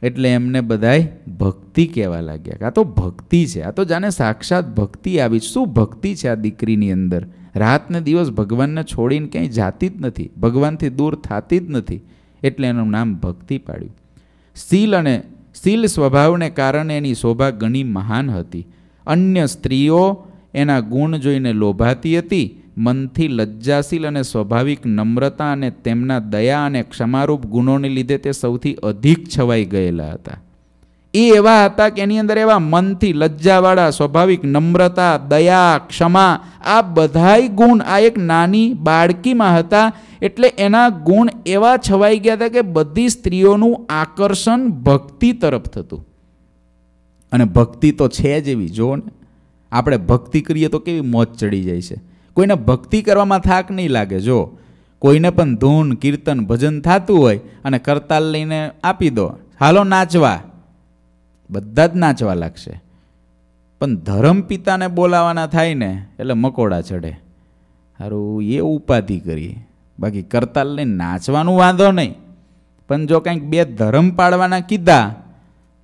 એટલે એમને બધાય ભક્તિ કહેવા લાગ્યા કે આ તો ભક્તિ છે આ તો જાણે સાક્ષાત ભક્તિ આવી શું ભક્તિ છે આ દીકરીની અંદર રાતને દિવસ ભગવાનને છોડીને ક્યાંય જાતી જ નથી ભગવાનથી દૂર થતી જ નથી એટલે એનું નામ ભક્તિ પાડ્યું શીલ અને શીલ સ્વભાવને કારણે એની શોભા ઘણી મહાન હતી અન્ય સ્ત્રીઓ એના ગુણ જોઈને લોભાતી હતી મનથી લજ્જાશીલ અને સ્વાભાવિક નમ્રતા અને તેમના દયા અને ક્ષમારૂપ ગુણોને લીધે તે સૌથી અધિક છવાઈ ગયેલા હતા એ એવા હતા કે એની અંદર એવા મનથી લજ્જાવાળા સ્વાભાવિક નમ્રતા દયા ક્ષમા આ બધાય ગુણ આ એક નાની બાળકીમાં હતા એટલે એના ગુણ એવા છવાઈ ગયા હતા કે બધી સ્ત્રીઓનું આકર્ષણ ભક્તિ તરફ થતું અને ભક્તિ તો છે જ એવી જુઓ ને આપણે ભક્તિ કરીએ તો કેવી મોત ચડી જાય છે કોઈને ભક્તિ કરવામાં થાક નહીં લાગે જો કોઈને પણ ધૂન કીર્તન ભજન થતું હોય અને કરતાલ લઈને આપી દો હાલો નાચવા બધા જ નાચવા લાગશે પણ ધર્મ પિતાને બોલાવાના થાય ને એટલે મકોડા ચડે સારું એ ઉપાધિ કરી બાકી કરતાલ લઈને નાચવાનું વાંધો નહીં પણ જો કંઈક બે ધર્મ પાડવાના કીધા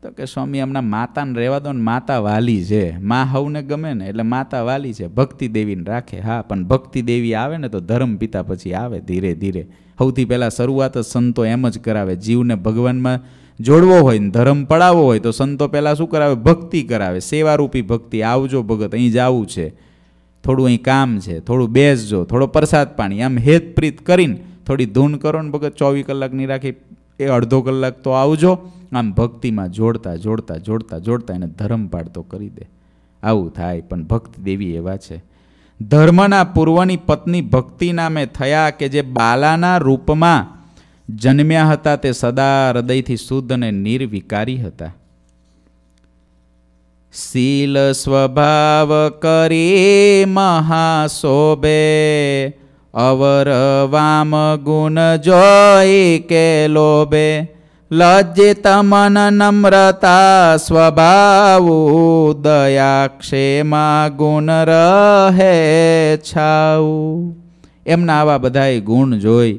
તો કે સ્વામી હમણાં માતાને રહેવા દો ને માતા વાલી છે મા હવને ગમે ને એટલે માતા વાલી છે ભક્તિ દેવીને રાખે હા પણ ભક્તિ દેવી આવે ને તો ધર્મ પિતા પછી આવે ધીરે ધીરે સૌથી પહેલાં શરૂઆત સંતો એમ જ કરાવે જીવને ભગવાનમાં જોડવો હોય ને ધર્મ પડાવવો હોય તો સંતો પહેલાં શું કરાવે ભક્તિ કરાવે સેવારૂપી ભક્તિ આવજો ભગત અહીં જવું છે થોડું અહીં કામ છે થોડું બેસજો થોડો પ્રસાદ પાણી આમ હેતપ્રીત કરીને થોડી ધૂન કરો ને ભગત ચોવીસ કલાકની રાખી એ અડધો કલાક તો આવજો આમ ભક્તિમાં જોડતા જોડતા જોડતા જોડતા એને ધર્મ પાડતો કરી દે આવું થાય પણ ભક્તિ દેવી એવા છે ધર્મના પૂર્વની પત્ની ભક્તિ નામે થયા કે જે બાલાના રૂપમાં જન્મ્યા હતા તે સદા હૃદયથી શુદ્ધ અને નિર્વિકારી હતા શીલ સ્વભાવ કરી મહાશોભે અવર વામ ગુણ જોઈ કે લોભે લજ્જિત મન નમ્રતા સ્વભાવ દયા ક્ષેમા ગુણ રહે છાઉ એમના આવા બધાય ગુણ જોઈ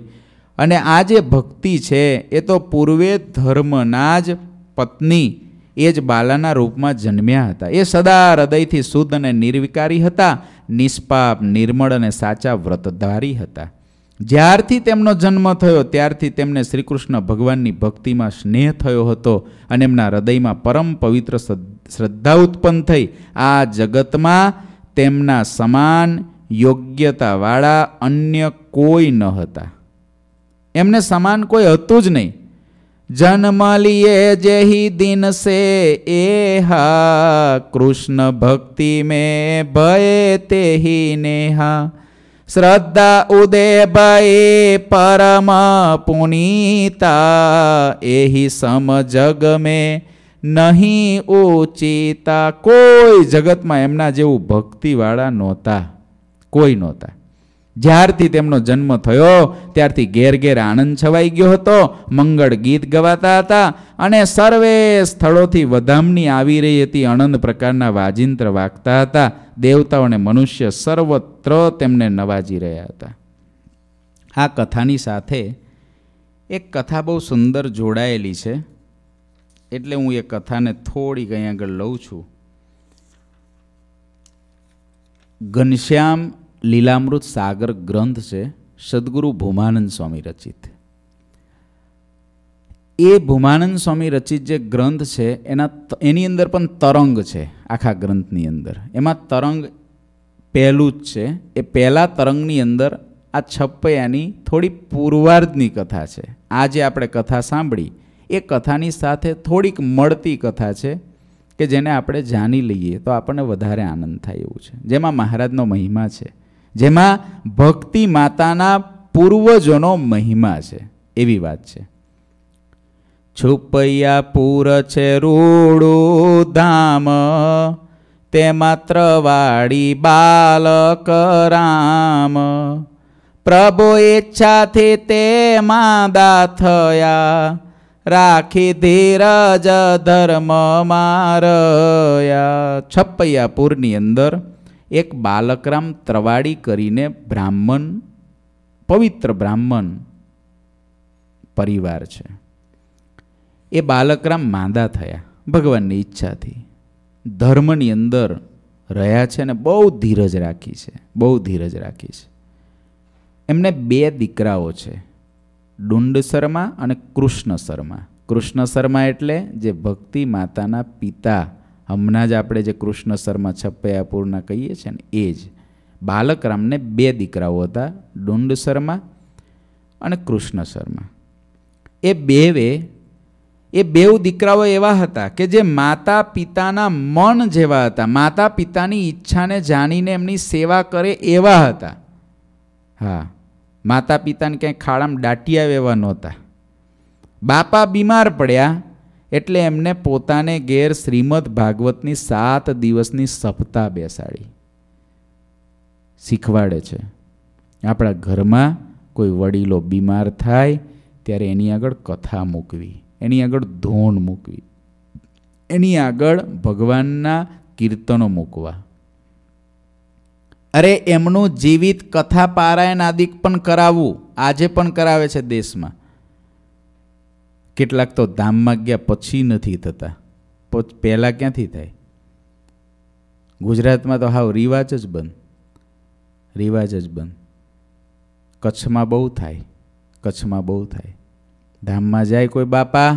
અને આ જે ભક્તિ છે એ તો પૂર્વે ધર્મના જ પત્ની એ જ બાલાના રૂપમાં જન્મ્યા હતા એ સદા હૃદયથી શુદ્ધ અને નિર્વિકારી હતા નિષ્પાપ નિર્મળ અને સાચા વ્રતધારી હતા જ્યારથી તેમનો જન્મ થયો ત્યારથી તેમને શ્રીકૃષ્ણ ભગવાનની ભક્તિમાં સ્નેહ થયો હતો અને એમના હૃદયમાં પરમ પવિત્ર શ્રદ્ધા ઉત્પન્ન થઈ આ જગતમાં તેમના સમાન યોગ્યતાવાળા અન્ય કોઈ ન હતા એમને સમાન કોઈ હતું જ નહીં જન્મ લીએ જેહી દિન સે એ હા કૃષ્ણ ભક્તિ મે ભય તેહી નેહા શ્રદ્ધા ઉદય ભય પરમ પુનીતા એહી સમ જગ મે નહીં ઉચિતા કોઈ જગતમાં એમના જેવું ભક્તિવાળા નહોતા કોઈ નહોતા જ્યારથી તેમનો જન્મ થયો ત્યારથી ઘેર ઘેર આનંદ છવાઈ ગયો હતો મંગળ ગીત ગવાતા હતા અને સર્વે સ્થળોથી વધામણી આવી રહી હતી અનંત પ્રકારના વાજિંત્ર વાગતા હતા દેવતાઓ અને મનુષ્ય સર્વત્ર તેમને નવાજી રહ્યા હતા આ કથાની સાથે એક કથા બહુ સુંદર જોડાયેલી છે એટલે હું એ કથાને થોડીક અહીં આગળ લઉં છું ઘનશ્યામ લીલામૃત સાગર ગ્રંથ છે સદગુરુ ભૂમાનંદ સ્વામી રચિત એ ભૂમાનંદ સ્વામી રચિત જે ગ્રંથ છે એના એની અંદર પણ તરંગ છે આખા ગ્રંથની અંદર એમાં તરંગ પહેલું જ છે એ પહેલાં તરંગની અંદર આ છપ્પૈયાની થોડી પૂર્વાર્ધની કથા છે આ જે આપણે કથા સાંભળી એ કથાની સાથે થોડીક મળતી કથા છે કે જેને આપણે જાણી લઈએ તો આપણને વધારે આનંદ થાય એવું છે જેમાં મહારાજનો મહિમા છે જેમાં ભક્તિ માતાના પૂર્વજોનો મહિમા છે એવી વાત છે છુપૈયા પૂર છે રૂડું ધામ તે માત્ર વાડી બાલક રામ પ્રભો ઈચ્છાથી તે માંદા થયા રાખી ધીરજ ધર્મ મારયા છપ્પૈયાપુરની અંદર એક બાલકરામ ત્રવાડી કરીને બ્રાહ્મણ પવિત્ર બ્રાહ્મણ પરિવાર છે એ બાલકરામ માંદા થયા ભગવાનની ઈચ્છાથી ધર્મની અંદર રહ્યા છે ને બહુ ધીરજ રાખી છે બહુ ધીરજ રાખી છે એમને બે દીકરાઓ છે ડુંડ શર્મા અને કૃષ્ણ શર્મા કૃષ્ણ શર્મા એટલે જે ભક્તિ માતાના પિતા હમણાં જ આપણે જે કૃષ્ણ શર્મા છપ્પૈયા પૂર્ણા કહીએ છીએ ને એ જ બાલકરામને બે દીકરાઓ હતા ડુંડ શર્મા અને કૃષ્ણ શર્મા એ બેવે એ બેઉ દીકરાઓ એવા હતા કે જે માતા પિતાના મન જેવા હતા માતા પિતાની ઈચ્છાને જાણીને એમની સેવા કરે એવા હતા હા માતા પિતાને ક્યાંય ખાડામાં દાટિયા એવા નહોતા બાપા બીમાર પડ્યા એટલે એમને પોતાને ઘેર શ્રીમદ ભાગવતની સાત દિવસની સપ્તાહ બેસાડી શીખવાડે છે આપણા ઘરમાં કોઈ વડીલો બીમાર થાય ત્યારે એની આગળ કથા મૂકવી એની આગળ ધોન મૂકવી એની આગળ ભગવાનના કીર્તનો મૂકવા અરે એમનું જીવિત કથા પારાયણ આદિક પણ કરાવવું આજે પણ કરાવે છે દેશમાં કેટલાક તો ધામમાં ગયા પછી નથી થતા પહેલાં ક્યાંથી થાય ગુજરાતમાં તો હાવ રિવાજ જ બંધ રિવાજ જ બંધ કચ્છમાં બહુ થાય કચ્છમાં બહુ થાય ધામમાં જાય કોઈ બાપા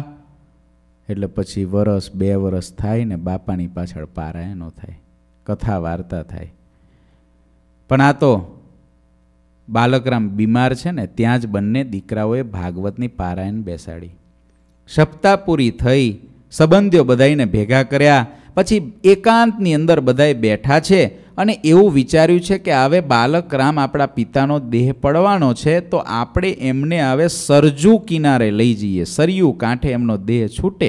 એટલે પછી વરસ બે વરસ થાય ને બાપાની પાછળ પારાયણો થાય કથા વાર્તા થાય પણ આ તો બાલકરામ બીમાર છે ને ત્યાં જ બંને દીકરાઓએ ભાગવતની પારાયણ બેસાડી સપ્તાહ પૂરી થઈ સંબંધીઓ બધાઈને ભેગા કર્યા પછી એકાંતની અંદર બધાએ બેઠા છે અને એવું વિચાર્યું છે કે હવે બાલક રામ આપણા પિતાનો દેહ પડવાનો છે તો આપણે એમને હવે સરજુ કિનારે લઈ જઈએ સરયુ કાંઠે એમનો દેહ છૂટે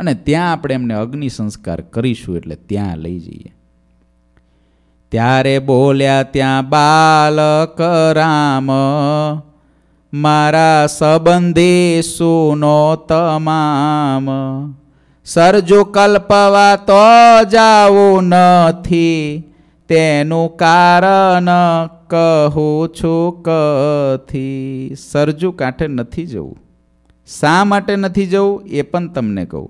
અને ત્યાં આપણે એમને અગ્નિ સંસ્કાર કરીશું એટલે ત્યાં લઈ જઈએ ત્યારે બોલ્યા ત્યાં બાલક રામ મારા સંબંધી સુનો તમામ સરજુ કલ્પવા તો જાવું નથી તેનું કારણ કહું છું કથી સરજુ કાંઠે નથી જવું શા માટે નથી જવું એ પણ તમને કહું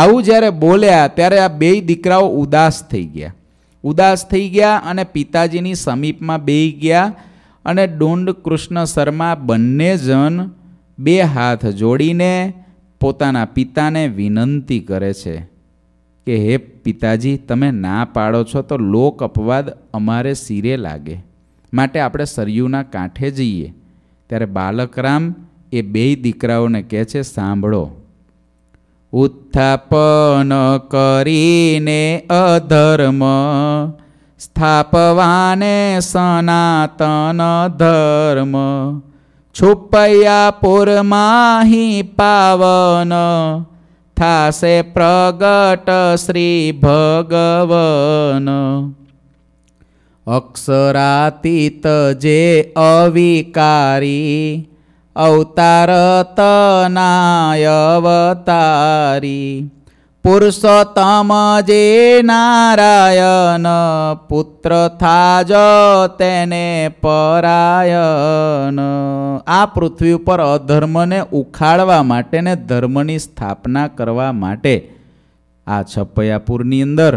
આવું જ્યારે બોલ્યા ત્યારે આ બે દીકરાઓ ઉદાસ થઈ ગયા ઉદાસ થઈ ગયા અને પિતાજીની સમીપમાં બેહી ગયા અને ડુંડ કૃષ્ણ શર્મા બંને જણ બે હાથ જોડીને પોતાના પિતાને વિનંતી કરે છે કે હે પિતાજી તમે ના પાડો છો તો લોક અપવાદ અમારે સિરે લાગે માટે આપણે સરયુના કાંઠે જઈએ ત્યારે બાલકરામ એ બેય દીકરાઓને કહે છે સાંભળો ઉત્થાપન કરીને અધર્મ સ્થાપવાને સનાતન ધર્મ છુપૈયાપુર પાવન થાશે પ્રગટ શ્રી ભગવન અક્ષરાતીત જે અવિકારી અવતાર તનાય અવતારી પુરુષોત્તમ જે નારાયણ પુત્ર થાજ તેને પરાયણ આ પૃથ્વી ઉપર અધર્મને ઉખાડવા માટે ને ધર્મની સ્થાપના કરવા માટે આ છપૈયાપુરની અંદર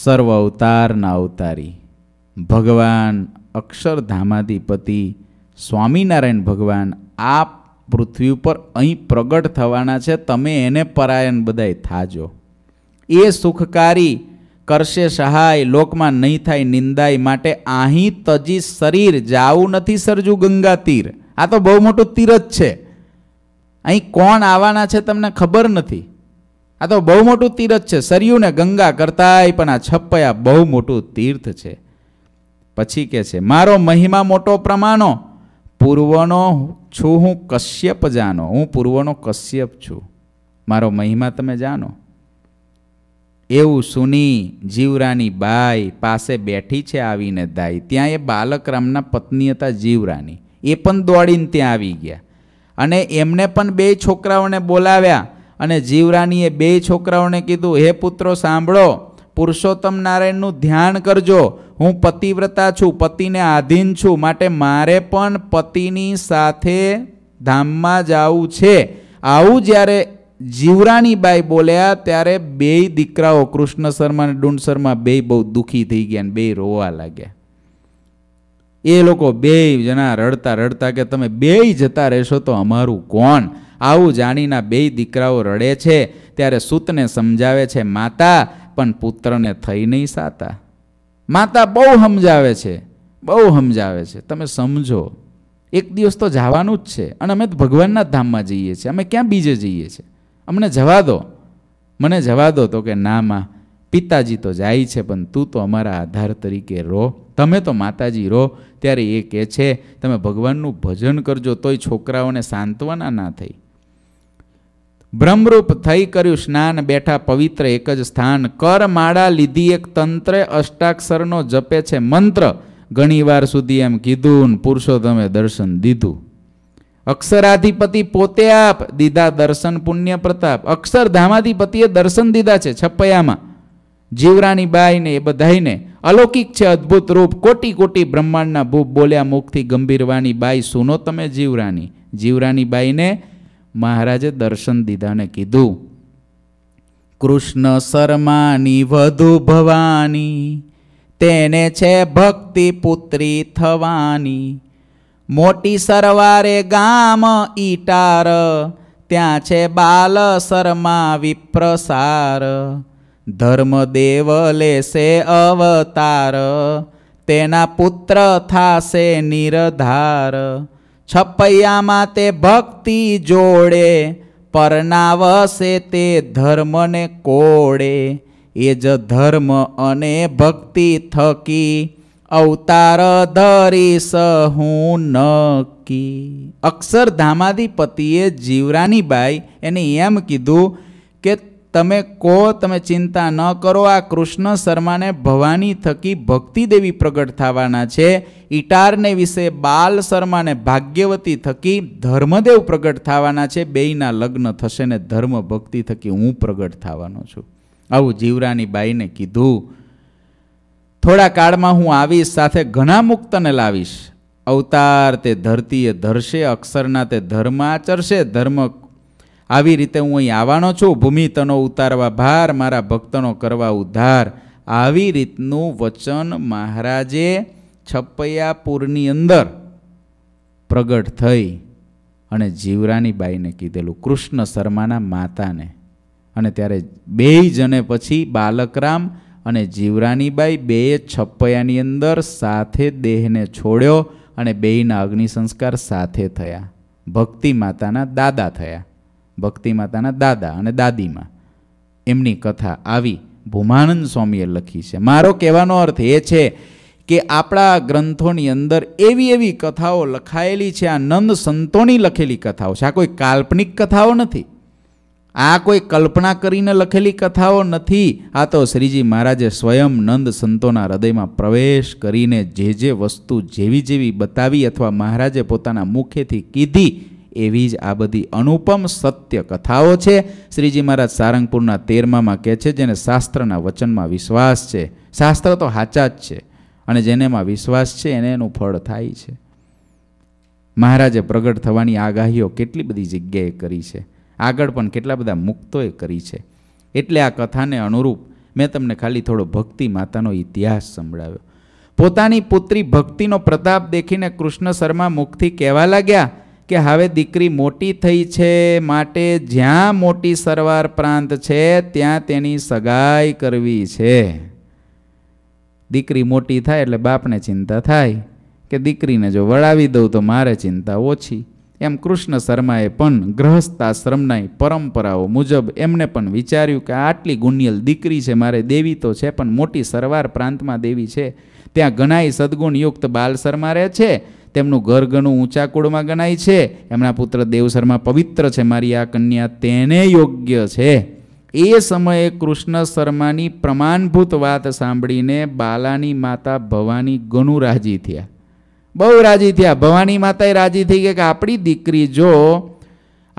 સર્વ અવતારના અવતારી ભગવાન અક્ષરધામાધિપતિ સ્વામિનારાયણ ભગવાન આ પૃથ્વી ઉપર અહીં પ્રગટ થવાના છે તમે એને પરાયણ બધાય થાજો એ સુખકારી કરશે સહાય લોકમાં નહીં થાય નિંદાય માટે અહીં તજી શરીર જાવું નથી સરજું ગંગા તીર આ તો બહુ મોટું તીર જ છે અહીં કોણ આવવાના છે તમને ખબર નથી આ તો બહુ મોટું તીર્થ છે સરયુને ગંગા કરતાય પણ આ છપ્પયા બહુ મોટું તીર્થ છે પછી કે છે મારો મહિમા મોટો પ્રમાણો પૂર્વનો છું હું કશ્યપ જાનો હું પૂર્વનો કશ્યપ છું મારો મહિમા તમે જાણો એવું સુની જીવરાની બાઈ પાસે બેઠી છે આવીને દાઈ ત્યાં એ બાલકરામના પત્ની હતા જીવરાની એ પણ દોડીને ત્યાં આવી ગયા અને એમને પણ બે છોકરાઓને બોલાવ્યા અને જીવરાનીએ બે છોકરાઓને કીધું હે પુત્રો સાંભળો પુરુષોત્તમ નારાયણનું ધ્યાન કરજો હું પતિવ્રતા છું પતિને આધીન છું માટે મારે પણ પતિની સાથે ધામમાં જવું છે આવું જ્યારે જીવરાણીબાઈ બોલ્યા ત્યારે બે દીકરાઓ કૃષ્ણ શર્મા અને ડુંડ શર્મા બે બહુ દુઃખી થઈ ગયા અને બે રોવા લાગ્યા એ લોકો બે જણા રડતા રડતા કે તમે બે જતા રહેશો તો અમારું કોણ આવું જાણીના બે દીકરાઓ રડે છે ત્યારે સૂતને સમજાવે છે માતા પણ પુત્રને થઈ નહીં સાતા માતા બહુ સમજાવે છે બહુ સમજાવે છે તમે સમજો એક દિવસ તો જવાનું જ છે અને અમે તો ભગવાનના ધામમાં જઈએ છીએ અમે ક્યાં બીજે જઈએ છીએ અમને જવા દો મને જવા દો તો કે ના મા પિતાજી તો જાય છે પણ તું તો અમારા આધાર તરીકે રો તમે તો માતાજી રો ત્યારે એ કહે છે તમે ભગવાનનું ભજન કરજો તોય છોકરાઓને સાંત્વના ના થઈ બ્રહ્મરૂપ થઈ કર્યું સ્નાન બેઠા પવિત્ર એક જ સ્થાન કર માળા લીધી એક તંત્રે અષ્ટાક્ષરનો જપે છે મંત્ર ઘણીવાર સુધી એમ કીધું પુરુષોત્તમે દર્શન દીધું અક્ષરાધિપતિ પોતે આપ દીધા દર્શન પુણ્ય પ્રતાપ અક્ષરધામાધિપતિએ દર્શન દીધા છે છપૈયામાં જીવરાણી બાઈને એ બધાઈને અલૌકિક છે અદ્ભુત રૂપ કોટી કોટી બ્રહ્માંડના ભૂપ બોલ્યા મુખથી ગંભીરવાની બાઈ સુનો તમે જીવરાણી જીવરાણી બાઈને મહારાજે દર્શન દીધાને કીધું કૃષ્ણ શર્માની વધુ ભવાની તેને છે ભક્તિ પુત્રી થવાની મોટી સરવારે ગામ ઈટાર ત્યાં છે બાલ શર્મા વિપ્રસાર ધર્મદેવ લેશે અવતાર તેના પુત્ર થાશે નિરધાર છપૈયામાં તે ભક્તિ જોડે પરનાવશે તે ધર્મને કોડે એ જ ધર્મ અને ભક્તિ થકી અવતાર હું ધરી સહું નક્કી જીવરાની બાઈ એને એમ કીધું કે તમે કહો તમે ચિંતા ન કરો આ કૃષ્ણ શર્માને ભવાની થકી ભક્તિ દેવી પ્રગટ થવાના છે ઇટારને વિશે બાલ શર્માને ભાગ્યવતી થકી ધર્મદેવ પ્રગટ થવાના છે બેયના લગ્ન થશે ને ધર્મ ભક્તિ થકી હું પ્રગટ થવાનો છું આવું જીવરાની બાઈને કીધું થોડા કાળમાં હું આવીશ સાથે ઘણા મુક્તને લાવીશ અવતાર તે ધરતીએ ધરશે અક્ષરના તે ધર્મ આચરશે ધર્મ આવી રીતે હું અહીં આવવાનો છું ભૂમિ તનો ઉતારવા ભાર મારા ભક્તનો કરવા ઉદ્ધાર આવી રીતનું વચન મહારાજે છપૈયાપુરની અંદર પ્રગટ થઈ અને જીવરાની બાઈને કીધેલું કૃષ્ણ શર્માના માતાને અને ત્યારે બે જને પછી બાલકરામ અને જીવરાનીબાઈ બે છપ્પૈયાની અંદર સાથે દેહને છોડ્યો અને બેયના અગ્નિ સંસ્કાર સાથે થયા ભક્તિ માતાના દાદા થયા ભક્તિ માતાના દાદા અને દાદીમાં એમની કથા આવી ભૂમાનંદ સ્વામીએ લખી છે મારો કહેવાનો અર્થ એ છે કે આપણા ગ્રંથોની અંદર એવી એવી કથાઓ લખાયેલી છે આ નંદ સંતોની લખેલી કથાઓ છે આ કોઈ કાલ્પનિક કથાઓ નથી આ કોઈ કલ્પના કરીને લખેલી કથાઓ નથી આ તો શ્રીજી મહારાજે સ્વયં નંદ સંતોના હૃદયમાં પ્રવેશ કરીને જે જે વસ્તુ જેવી જેવી બતાવી અથવા મહારાજે પોતાના મુખેથી કીધી એવી જ આ બધી અનુપમ સત્ય કથાઓ છે શ્રીજી મહારાજ સારંગપુરના તેરમામાં કહે છે જેને શાસ્ત્રના વચનમાં વિશ્વાસ છે શાસ્ત્ર તો હાચા જ છે અને જેનેમાં વિશ્વાસ છે એને એનું ફળ થાય છે મહારાજે પ્રગટ થવાની આગાહીઓ કેટલી બધી જગ્યાએ કરી છે આગળ પણ કેટલા બધા મુક્તોએ કરી છે એટલે આ કથાને અનુરૂપ મેં તમને ખાલી થોડો ભક્તિ માતાનો ઇતિહાસ સંભળાવ્યો પોતાની પુત્રી ભક્તિનો પ્રતાપ દેખીને કૃષ્ણ શર્મા મુખથી કહેવા લાગ્યા કે હવે દીકરી મોટી થઈ છે માટે જ્યાં મોટી સરવાર પ્રાંત છે ત્યાં તેની સગાઈ કરવી છે દીકરી મોટી થાય એટલે બાપને ચિંતા થાય કે દીકરીને જો વળાવી દઉં તો મારે ચિંતા ઓછી એમ કૃષ્ણ શર્માએ પણ ગ્રહસ્થાશ્રમના પરંપરાઓ મુજબ એમને પણ વિચાર્યું કે આટલી ગુણિયલ દીકરી છે મારે દેવી તો છે પણ મોટી સરવાર પ્રાંતમાં દેવી છે ત્યાં ઘણાય સદગુણયુક્ત બાલ શર્મા રહે છે તેમનું ઘર ઘણું ઊંચા કુળમાં ગણાય છે એમના પુત્ર દેવશર્મા પવિત્ર છે મારી આ કન્યા તેને યોગ્ય છે એ સમયે કૃષ્ણ શર્માની પ્રમાણભૂત વાત સાંભળીને બાલાની માતા ભવાની ઘણું રાજી થયા બહુ રાજી થયા ભવાની માતાએ રાજી થઈ ગયા કે આપણી દીકરી જો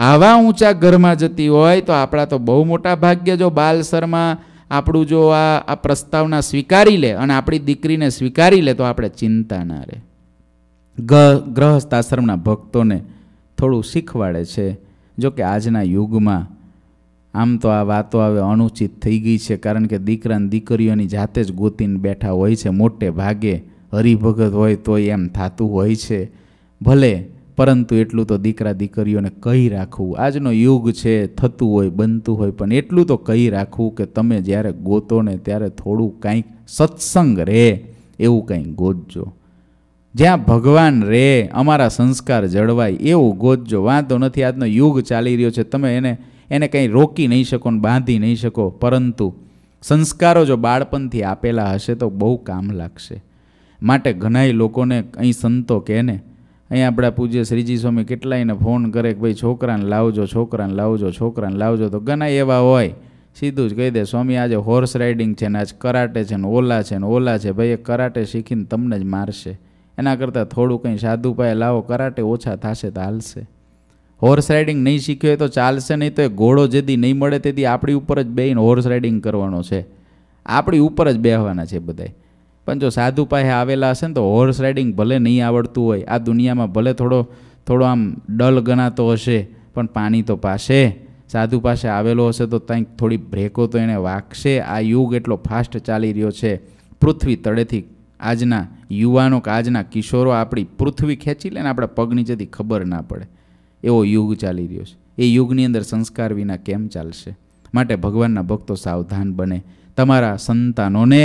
આવા ઊંચા ઘરમાં જતી હોય તો આપણા તો બહુ મોટા ભાગ્ય જો બાલ શર્મા આપણું જો આ આ પ્રસ્તાવના સ્વીકારી લે અને આપણી દીકરીને સ્વીકારી લે તો આપણે ચિંતા ના રહે ગ્રહસ્થાશ્રમના ભક્તોને થોડું શીખવાડે છે જો કે આજના યુગમાં આમ તો આ વાતો હવે અનુચિત થઈ ગઈ છે કારણ કે દીકરાને દીકરીઓની જાતે જ ગોતીને બેઠા હોય છે મોટે ભાગે હરિભગત હોય તો એમ થતું હોય છે ભલે પરંતુ એટલું તો દીકરા દીકરીઓને કહી રાખવું આજનો યુગ છે થતું હોય બનતું હોય પણ એટલું તો કહી રાખવું કે તમે જ્યારે ગોતો ને ત્યારે થોડું કાંઈક સત્સંગ રહે એવું કંઈક ગોતજો જ્યાં ભગવાન રે અમારા સંસ્કાર જળવાય એવું ગોતજો વાંધો નથી આજનો યુગ ચાલી રહ્યો છે તમે એને એને કંઈ રોકી નહીં શકો ને બાંધી નહીં શકો પરંતુ સંસ્કારો જો બાળપણથી આપેલા હશે તો બહુ કામ લાગશે માટે ઘણાય લોકોને અહીં સંતો કહે ને અહીં આપણા પૂજ્ય શ્રીજી સ્વામી કેટલાયને ફોન કરે કે ભાઈ છોકરાને લાવજો છોકરાને લાવજો છોકરાને લાવજો તો ઘણા એવા હોય સીધું જ કહી દે સ્વામી આજે હોર્સ રાઇડિંગ છે ને આજ કરાટે છે ને ઓલા છે ને ઓલા છે ભાઈ એ કરાટે શીખીને તમને જ મારશે એના કરતાં થોડું કંઈ સાધુ પાયે લાવો કરાટે ઓછા થશે તો હાલશે હોર્સ રાઇડિંગ નહીં શીખ્યો હોય તો ચાલશે નહીં તો એ ઘોડો જેદી નહીં મળે તેથી આપણી ઉપર જ બેહીને હોર્સ રાઇડિંગ કરવાનો છે આપણી ઉપર જ બેહવાના છે બધાય પણ જો સાધુ પાસે આવેલા હશે ને તો હોર્સ રાઇડિંગ ભલે નહીં આવડતું હોય આ દુનિયામાં ભલે થોડો થોડો આમ ડલ ગણાતો હશે પણ પાણી તો પાસે સાધુ પાસે આવેલો હશે તો ત્યાં થોડી બ્રેકો તો એને વાગશે આ યુગ એટલો ફાસ્ટ ચાલી રહ્યો છે પૃથ્વી તળેથી આજના યુવાનો કે આજના કિશોરો આપણી પૃથ્વી ખેંચી લે ને આપણા પગ નીચેથી ખબર ના પડે એવો યુગ ચાલી રહ્યો છે એ યુગની અંદર સંસ્કાર વિના કેમ ચાલશે માટે ભગવાનના ભક્તો સાવધાન બને તમારા સંતાનોને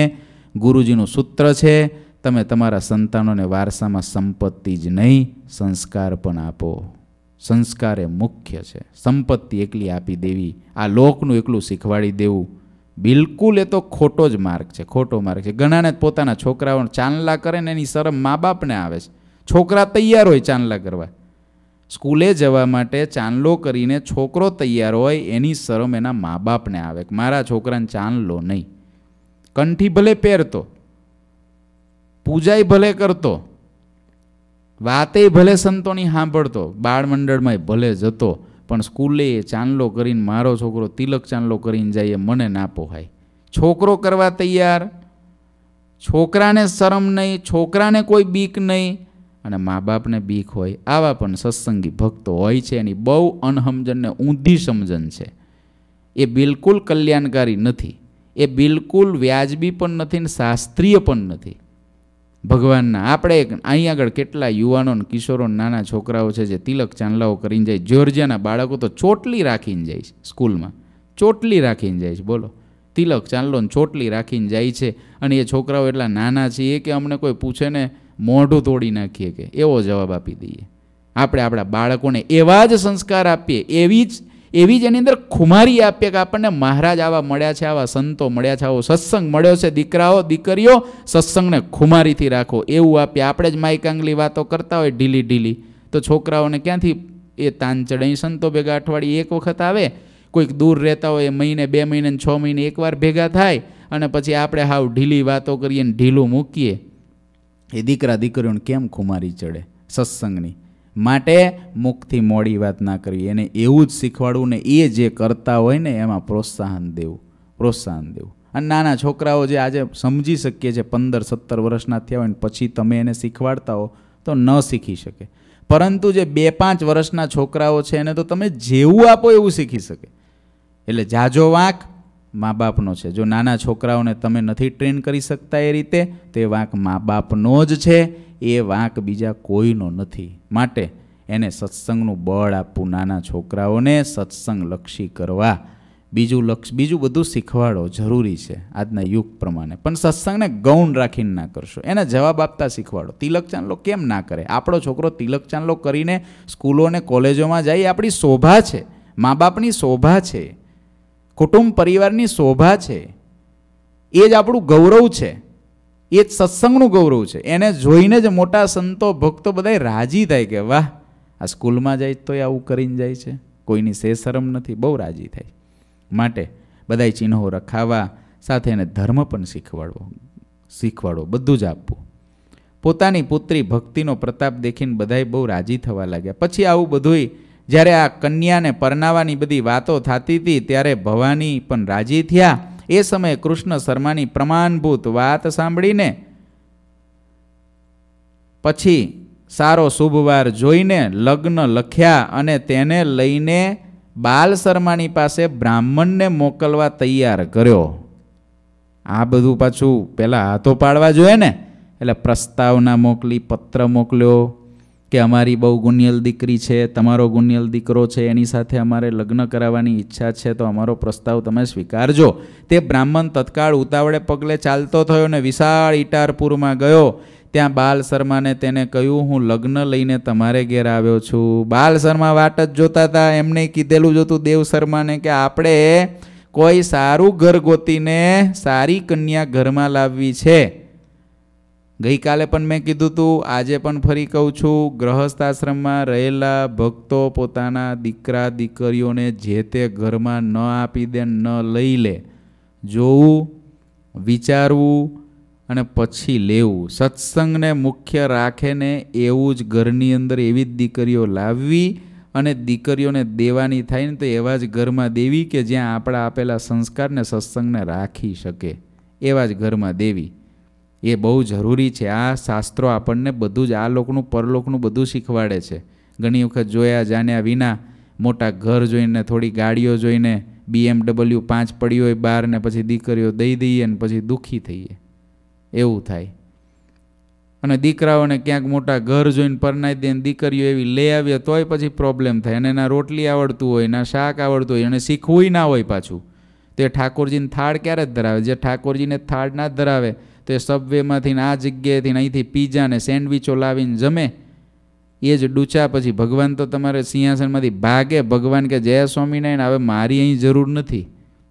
ગુરુજીનું સૂત્ર છે તમે તમારા સંતાનોને વારસામાં સંપત્તિ જ નહીં સંસ્કાર પણ આપો સંસ્કાર એ મુખ્ય છે સંપત્તિ એકલી આપી દેવી આ લોકનું એકલું શીખવાડી દેવું બિલકુલ એ તો ખોટો જ માર્ગ છે ખોટો માર્ગ છે ઘણાને પોતાના છોકરાઓને ચાંદલા કરે ને એની શરમ મા બાપને આવે છે છોકરા તૈયાર હોય ચાંદલા કરવા સ્કૂલે જવા માટે ચાંદલો કરીને છોકરો તૈયાર હોય એની શરમ એના મા બાપને આવે મારા છોકરાને ચાંદલો નહીં કંઠી ભલે પહેરતો પૂજાય ભલે કરતો વાતે ભલે સંતોની સાંભળતો બાળ ભલે જતો પણ સ્કૂલે ચાંદલો કરીને મારો છોકરો તિલક ચાંદલો કરીને જાય મને ના પોહાય છોકરો કરવા તૈયાર છોકરાને શરમ નહીં છોકરાને કોઈ બીક નહીં અને મા બાપને બીક હોય આવા પણ સત્સંગી ભક્તો હોય છે એની બહુ અનહમજનને ઊંધી સમજન છે એ બિલકુલ કલ્યાણકારી નથી એ બિલકુલ વ્યાજબી પણ નથી ને શાસ્ત્રીય પણ નથી ભગવાનના આપણે અહીં આગળ કેટલા યુવાનો કિશોરોને નાના છોકરાઓ છે જે તિલક ચાંદલાઓ કરીને જાય જ્યોર્જિયાના બાળકો તો ચોટલી રાખીને જાય છે સ્કૂલમાં ચોટલી રાખીને જાય છે બોલો તિલક ચાંદલોને ચોટલી રાખીને જાય છે અને એ છોકરાઓ એટલા નાના છે એ કે અમને કોઈ પૂછે ને મોઢું તોડી નાખીએ કે એવો જવાબ આપી દઈએ આપણે આપણા બાળકોને એવા જ સંસ્કાર આપીએ એવી જ એવી જ એની અંદર ખુમારી આપીએ કે આપણને મહારાજ આવા મળ્યા છે આવા સંતો મળ્યા છે આવો સત્સંગ મળ્યો છે દીકરાઓ દીકરીઓ સત્સંગને ખુમારીથી રાખો એવું આપીએ આપણે જ માયકાંગલી વાતો કરતા હોય ઢીલી ઢીલી તો છોકરાઓને ક્યાંથી એ તાન ચડે સંતો ભેગા અઠવાડિયે એક વખત આવે કોઈક દૂર રહેતા હોય મહિને બે મહિને છ મહિને એકવાર ભેગા થાય અને પછી આપણે હાવ ઢીલી વાતો કરીએ ને ઢીલું મૂકીએ એ દીકરા દીકરીઓને કેમ ખુમારી ચડે સત્સંગની માટે મુખથી મોડી વાત ના કરવી એને એવું જ શીખવાડવું ને એ જે કરતા હોય ને એમાં પ્રોત્સાહન દેવું પ્રોત્સાહન દેવું અને નાના છોકરાઓ જે આજે સમજી શકીએ છીએ પંદર સત્તર વર્ષના થયા હોય ને પછી તમે એને શીખવાડતા હો તો ન શીખી શકે પરંતુ જે બે પાંચ વર્ષના છોકરાઓ છે એને તો તમે જેવું આપો એવું શીખી શકે એટલે જાજો વાંક મા બાપનો છે જો નાના છોકરાઓને તમે નથી ટ્રેન કરી શકતા એ રીતે તે વાંક મા બાપનો જ છે એ વાંક બીજા કોઈનો નથી માટે એને સત્સંગનું બળ આપવું નાના છોકરાઓને સત્સંગ લક્ષી કરવા બીજું લક્ષ બીજું બધું શીખવાડો જરૂરી છે આજના યુગ પ્રમાણે પણ સત્સંગને ગૌણ રાખીને ના કરશો એને જવાબ આપતા શીખવાડો તિલક ચાંદલો કેમ ના કરે આપણો છોકરો તિલક ચાંદલો કરીને સ્કૂલો અને કોલેજોમાં જાય આપણી શોભા છે મા બાપની શોભા છે કુટુંબ પરિવારની શોભા છે એ જ આપણું ગૌરવ છે એ જ સત્સંગનું ગૌરવ છે એને જોઈને જ મોટા સંતો ભક્તો બધા રાજી થાય કે વાહ આ સ્કૂલમાં જાય તો એ આવું કરીને જાય છે કોઈની સે શરમ નથી બહુ રાજી થાય માટે બધાય ચિહ્નો રખાવા સાથે એને ધર્મ પણ શીખવાડવો શીખવાડવો બધું જ આપવું પોતાની પુત્રી ભક્તિનો પ્રતાપ દેખીને બધાય બહુ રાજી થવા લાગ્યા પછી આવું બધુંય જ્યારે આ કન્યાને પરનાવાની બધી વાતો થતી હતી ત્યારે ભવાની પણ રાજી થયા એ સમયે કૃષ્ણ શર્માની પ્રમાણભૂત વાત સાંભળીને પછી સારો શુભવાર જોઈને લગ્ન લખ્યા અને તેને લઈને બાલ શર્માની પાસે બ્રાહ્મણને મોકલવા તૈયાર કર્યો આ બધું પાછું પહેલાં હાથો પાડવા જોઈએ ને એટલે પ્રસ્તાવના મોકલી પત્ર મોકલ્યો કે અમારી બહુ ગુનિયલ દીકરી છે તમારો ગુનિયલ દીકરો છે એની સાથે અમારે લગ્ન કરાવવાની ઈચ્છા છે તો અમારો પ્રસ્તાવ તમે સ્વીકારજો તે બ્રાહ્મણ તત્કાળ ઉતાવળે પગલે ચાલતો થયો ને વિશાળ ઇટારપુરમાં ગયો ત્યાં બાલ શર્માને તેને કહ્યું હું લગ્ન લઈને તમારે ઘેર આવ્યો છું બાલ શર્મા વાટ જ જોતા હતા એમને કીધેલું જોતું દેવ શર્માને કે આપણે કોઈ સારું ઘર ગોતીને સારી કન્યા ઘરમાં લાવવી છે ગઈકાલે પણ મેં કીધું હતું આજે પણ ફરી કહું છું ગ્રહસ્થ આશ્રમમાં રહેલા ભક્તો પોતાના દીકરા દીકરીઓને જે તે ઘરમાં ન આપી દે ન લઈ લે જોવું વિચારવું અને પછી લેવું સત્સંગને મુખ્ય રાખે એવું જ ઘરની અંદર એવી જ દીકરીઓ લાવવી અને દીકરીઓને દેવાની થાય ને તો એવા જ ઘરમાં દેવી કે જ્યાં આપણા આપેલા સંસ્કારને સત્સંગને રાખી શકે એવા જ ઘરમાં દેવી એ બહુ જરૂરી છે આ શાસ્ત્રો આપણને બધું જ આ લોકનું પરલોકનું બધું શીખવાડે છે ઘણી વખત જોયા જાણ્યા વિના મોટા ઘર જોઈને થોડી ગાડીઓ જોઈને બીએમડબલ્યુ પાંચ પડ્યું હોય બહાર ને પછી દીકરીઓ દઈ દઈએ ને પછી દુઃખી થઈએ એવું થાય અને દીકરાઓને ક્યાંક મોટા ઘર જોઈને પરનાઈ દે દીકરીઓ એવી લઈ આવીએ તોય પછી પ્રોબ્લેમ થાય અને ના રોટલી આવડતું હોય ના શાક આવડતું હોય અને શીખવું ના હોય પાછું તે ઠાકોરજીને થાળ ક્યારે જ ધરાવે જે ઠાકોરજીને થાળ ના ધરાવે તે સબવેમાંથી આ જગ્યાએથી અહીંથી પીઝા ને સેન્ડવિચો લાવીને જમે એ જ ડૂચા પછી ભગવાન તો તમારે સિંહાસનમાંથી ભાગે ભગવાન કે જય સ્વામિનારાયણ હવે મારી અહીં જરૂર નથી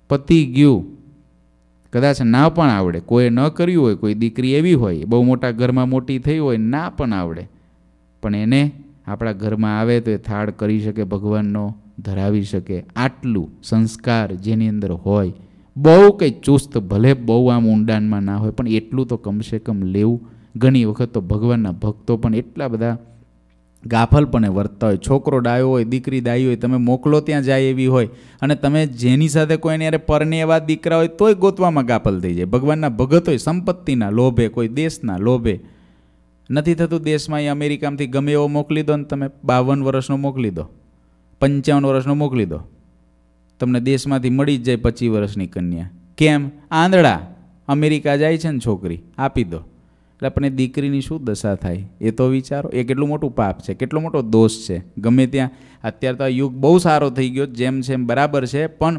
પતી ગયું કદાચ ના પણ આવડે કોઈએ ન કર્યું હોય કોઈ દીકરી એવી હોય બહુ મોટા ઘરમાં મોટી થઈ હોય ના પણ આવડે પણ એને આપણા ઘરમાં આવે તો એ થાળ કરી શકે ભગવાનનો ધરાવી શકે આટલું સંસ્કાર જેની અંદર હોય બહુ કંઈ ચુસ્ત ભલે બહુ આમ ઊંડાણમાં ના હોય પણ એટલું તો કમસે કમ લેવું ઘણી વખત તો ભગવાનના ભક્તો પણ એટલા બધા ગાફલપણે વર્તા હોય છોકરો ડાયો હોય દીકરી ડાઈ હોય તમે મોકલો ત્યાં જાય એવી હોય અને તમે જેની સાથે કોઈને અરે પરને એવા દીકરા હોય તોય ગોતવામાં ગાફલ થઈ જાય ભગવાનના ભગત હોય સંપત્તિના લોભે કોઈ દેશના લોભે નથી થતું દેશમાં એ અમેરિકામાંથી ગમે એવો મોકલી દો ને તમે બાવન વર્ષનો મોકલી દો પંચાવન વર્ષનો મોકલી દો તમને દેશમાંથી મળી જ જાય પચીસ વર્ષની કન્યા કેમ આંધળા અમેરિકા જાય છે ને છોકરી આપી દો એટલે આપણે દીકરીની શું દશા થાય એ તો વિચારો એ કેટલું મોટું પાપ છે કેટલો મોટો દોષ છે ગમે ત્યાં અત્યારે તો આ યુગ બહુ સારો થઈ ગયો જેમ છે એમ બરાબર છે પણ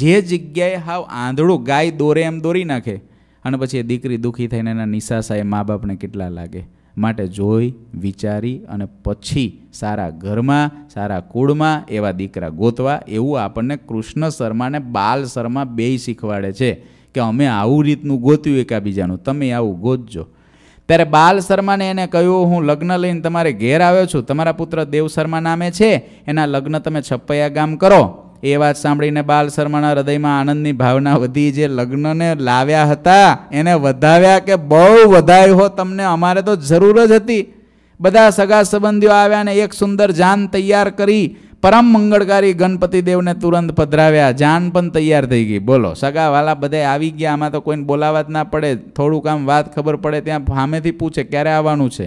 જે જગ્યાએ હાવ આંધળું ગાય દોરે એમ દોરી નાખે અને પછી એ દીકરી દુઃખી થઈને એના નિશાસા એ મા બાપને કેટલા લાગે માટે જોઈ વિચારી અને પછી સારા ઘરમાં સારા કુળમાં એવા દીકરા ગોતવા એવું આપણને કૃષ્ણ શર્માને બાલ શર્મા બેય શીખવાડે છે કે અમે આવું રીતનું ગોત્યું એકાબીજાનું તમે આવું ગોતજો ત્યારે બાલ શર્માને એને કહ્યું હું લગ્ન લઈને તમારે ઘેર આવ્યો છું તમારા પુત્ર દેવ શર્મા નામે છે એના લગ્ન તમે છપ્પૈયા ગામ કરો એ વાત સાંભળીને બાલ શર્માના હૃદયમાં આનંદની ભાવના વધી જે લગ્નને લાવ્યા હતા એને વધાવ્યા કે બહુ વધાયો હો તમને અમારે તો જરૂર જ હતી બધા સગા સંબંધીઓ આવ્યા ને એક સુંદર જાન તૈયાર કરી પરમ મંગળકારી ગણપતિદેવને તુરંત પધરાવ્યા જાન પણ તૈયાર થઈ ગઈ બોલો સગા સગાવાલા બધે આવી ગયા આમાં તો કોઈને બોલાવા જ ના પડે થોડુંક આમ વાત ખબર પડે ત્યાં સામેથી પૂછે ક્યારે આવવાનું છે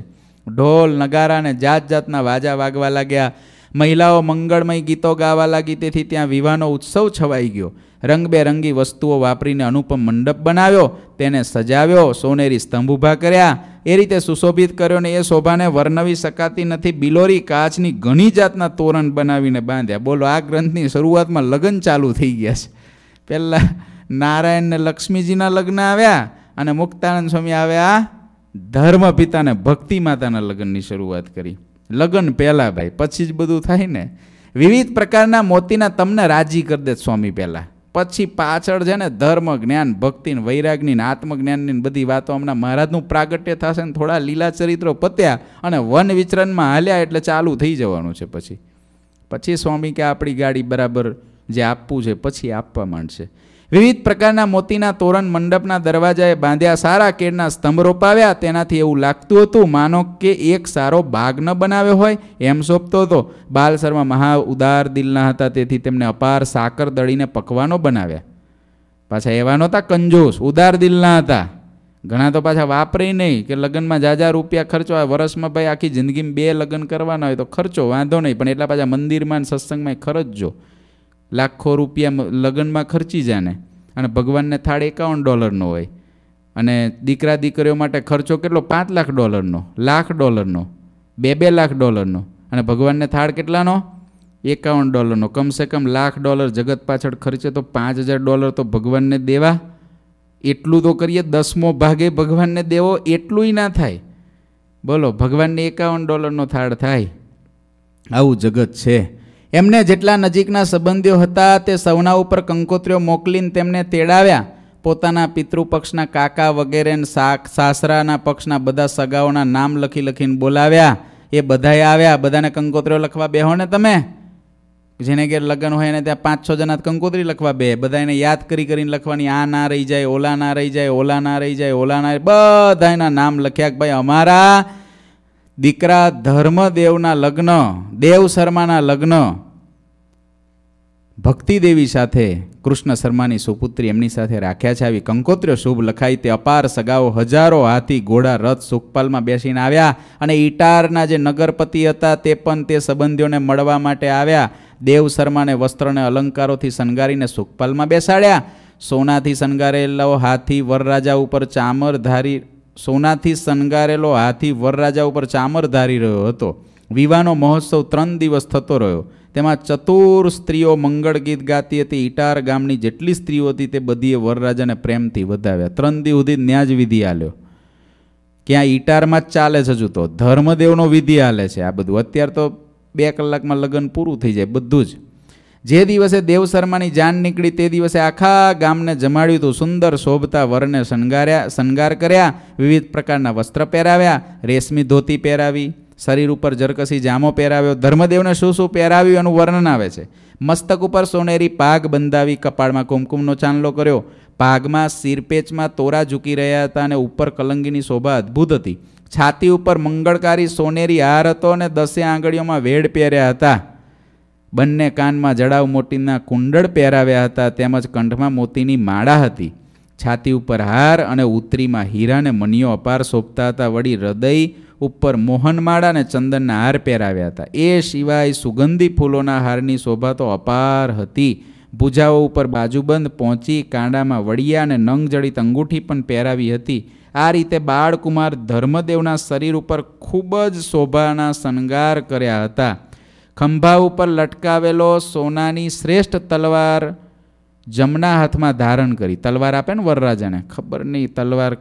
ઢોલ નગારા ને જાત જાતના વાજા વાગવા લાગ્યા મહિલાઓ મંગળમય ગીતો ગાવા લાગી તેથી ત્યાં વિવાહનો ઉત્સવ છવાઈ ગયો રંગબેરંગી વસ્તુઓ વાપરીને અનુપમ મંડપ બનાવ્યો તેને સજાવ્યો સોનેરી સ્તંભ ઊભા કર્યા એ રીતે સુશોભિત કર્યો ને એ શોભાને વર્ણવી શકાતી નથી બિલોરી કાચની ઘણી જાતના તોરણ બનાવીને બાંધ્યા બોલો આ ગ્રંથની શરૂઆતમાં લગ્ન ચાલુ થઈ ગયા છે પહેલાં નારાયણને લક્ષ્મીજીના લગ્ન આવ્યા અને મુક્તાનંદ સ્વામી આવ્યા ધર્મ પિતાને ભક્તિ માતાના લગ્નની શરૂઆત કરી લગ્ન પહેલાં ભાઈ પછી જ બધું થાય ને વિવિધ પ્રકારના મોતીના તમને રાજી કરી દે સ્વામી પહેલાં પછી પાછળ છે ને ધર્મ જ્ઞાન ભક્તિ વૈરાગની આત્મજ્ઞાનની બધી વાતો હમણાં મહારાજનું પ્રાગટ્ય થશે ને થોડા લીલા ચરિત્રો પત્યા અને વન વિચરણમાં હાલ્યા એટલે ચાલુ થઈ જવાનું છે પછી પછી સ્વામી કે આપણી ગાડી બરાબર જે આપવું છે પછી આપવા માંડશે વિવિધ પ્રકારના મોતીના તોરણ મંડપના દરવાજાએ બાંધ્યા સારા કેળના સ્તંભ રોપાવ્યા તેનાથી એવું લાગતું હતું માનો કે એક સારો બાગ ન બનાવ્યો હોય એમ સોંપતો હતો બાલ શર્મા મહા ઉદાર દિલના હતા તેથી તેમને અપાર સાકર દળીને પકવાનો બનાવ્યા પાછા એવા નહોતા કંજોસ ઉદાર દિલના હતા ઘણા તો પાછા વાપરે નહીં કે લગ્નમાં જાજા રૂપિયા ખર્ચો વર્ષમાં ભાઈ આખી જિંદગીમાં બે લગ્ન કરવાના હોય તો ખર્ચો વાંધો નહીં પણ એટલા પાછા મંદિરમાં સત્સંગમાં ખર્ચજો લાખો રૂપિયા લગ્નમાં ખર્ચી જાને અને ભગવાનને થાળ એકાવન ડોલરનો હોય અને દીકરા દીકરીઓ માટે ખર્ચો કેટલો પાંચ લાખ ડોલરનો લાખ ડોલરનો બે બે લાખ ડોલરનો અને ભગવાનને થાળ કેટલાનો એકાવન ડોલરનો કમસે કમ લાખ ડોલર જગત પાછળ ખર્ચે તો પાંચ હજાર ડોલર તો ભગવાનને દેવા એટલું તો કરીએ દસમો ભાગે ભગવાનને દેવો એટલુંય ના થાય બોલો ભગવાનને એકાવન ડોલરનો થાળ થાય આવું જગત છે એમને જેટલા નજીકના સંબંધીઓ હતા તે સૌના ઉપર કંકોત્રીઓ મોકલીને તેમને તેડાવ્યા પોતાના પિતૃપક્ષના કાકા વગેરે સાસરાના પક્ષના બધા સગાઓના નામ લખી લખીને બોલાવ્યા એ બધાએ આવ્યા બધાને કંકોત્રીઓ લખવા બેહો ને તમે જેને ઘેર લગ્ન હોય એને ત્યાં પાંચ છ જણા કંકોત્રી લખવા બે બધા એને યાદ કરી કરીને લખવાની આ ના રહી જાય ઓલા ના રહી જાય ઓલા ના રહી જાય ઓલા ના બધા એના નામ લખ્યા કે ભાઈ અમારા દીકરા ધર્મદેવના લગ્ન દેવ શર્માના લગ્ન ભક્તિદેવી સાથે કૃષ્ણ શર્માની સુપુત્રી એમની સાથે રાખ્યા છે આવી કંકોત્રીઓ શુભ લખાઈ તે અપાર સગાઓ હજારો હાથી ઘોડા રથ સુખપાલમાં બેસીને આવ્યા અને ઈટારના જે નગરપતિ હતા તે પણ તે સંબંધીઓને મળવા માટે આવ્યા દેવ શર્માને વસ્ત્રને અલંકારોથી શણગારીને સુખપાલમાં બેસાડ્યા સોનાથી શણગારેલો હાથી વરરાજા ઉપર ચામર ધારી સોનાથી શણગારેલો હાથી વરરાજા ઉપર ચામર ધારી રહ્યો હતો વિવાહનો મહોત્સવ ત્રણ દિવસ થતો રહ્યો તેમાં ચતુર સ્ત્રીઓ મંગળ ગીત ગાતી હતી ઇટાર ગામની જેટલી સ્ત્રીઓ હતી તે બધીએ વરરાજાને પ્રેમથી વધાવ્યા ત્રણ દિવસ સુધી ન્યાજ વિધિ આલ્યો ક્યાં ઇટારમાં જ ચાલે છે હજુ તો ધર્મદેવનો વિધિ હાલે છે આ બધું અત્યારે તો બે કલાકમાં લગ્ન પૂરું થઈ જાય બધું જ જે દિવસે દેવ શર્માની જાન નીકળી તે દિવસે આખા ગામને જમાડ્યું હતું સુંદર શોભતા વરને શણગાર્યા શણગાર કર્યા વિવિધ પ્રકારના વસ્ત્ર પહેરાવ્યા રેશમી ધોતી પહેરાવી શરીર ઉપર જરકસી જામો પહેરાવ્યો ધર્મદેવને શું શું પહેરાવ્યું એનું વર્ણન આવે છે મસ્તક ઉપર સોનેરી પાગ બંધાવી કપાળમાં કુમકુમનો ચાંદલો કર્યો પાગમાં સિરપેચમાં તોરા ઝૂકી રહ્યા હતા અને ઉપર કલંગીની શોભા અદ્ભુત હતી છાતી ઉપર મંગળકારી સોનેરી હાર હતો અને દસે આંગળીઓમાં વેડ પહેર્યા હતા બંને કાનમાં જડાવ મોટીના કુંડળ પહેરાવ્યા હતા તેમજ કંઠમાં મોતીની માળા હતી છાતી ઉપર હાર અને ઉતરીમાં હીરાને અને મનીઓ અપાર શોભતા હતા વળી હૃદય ઉપર મોહનમાળા અને ચંદનના હાર પહેરાવ્યા હતા એ સિવાય સુગંધી ફૂલોના હારની શોભા તો અપાર હતી ભૂજાઓ ઉપર બાજુબંધ પહોંચી કાંડામાં વડિયા અને નંગ જડિત અંગૂઠી પણ પહેરાવી હતી આ રીતે બાળકુમાર ધર્મદેવના શરીર ઉપર ખૂબ જ શોભાના શણગાર કર્યા હતા ખંભા ઉપર લટકાવેલો સોનાની શ્રેષ્ઠ તલવાર જમણા હાથમાં ધારણ કરી તલવાર આપે ને વરરાજાને ખબર નહીં તલવાર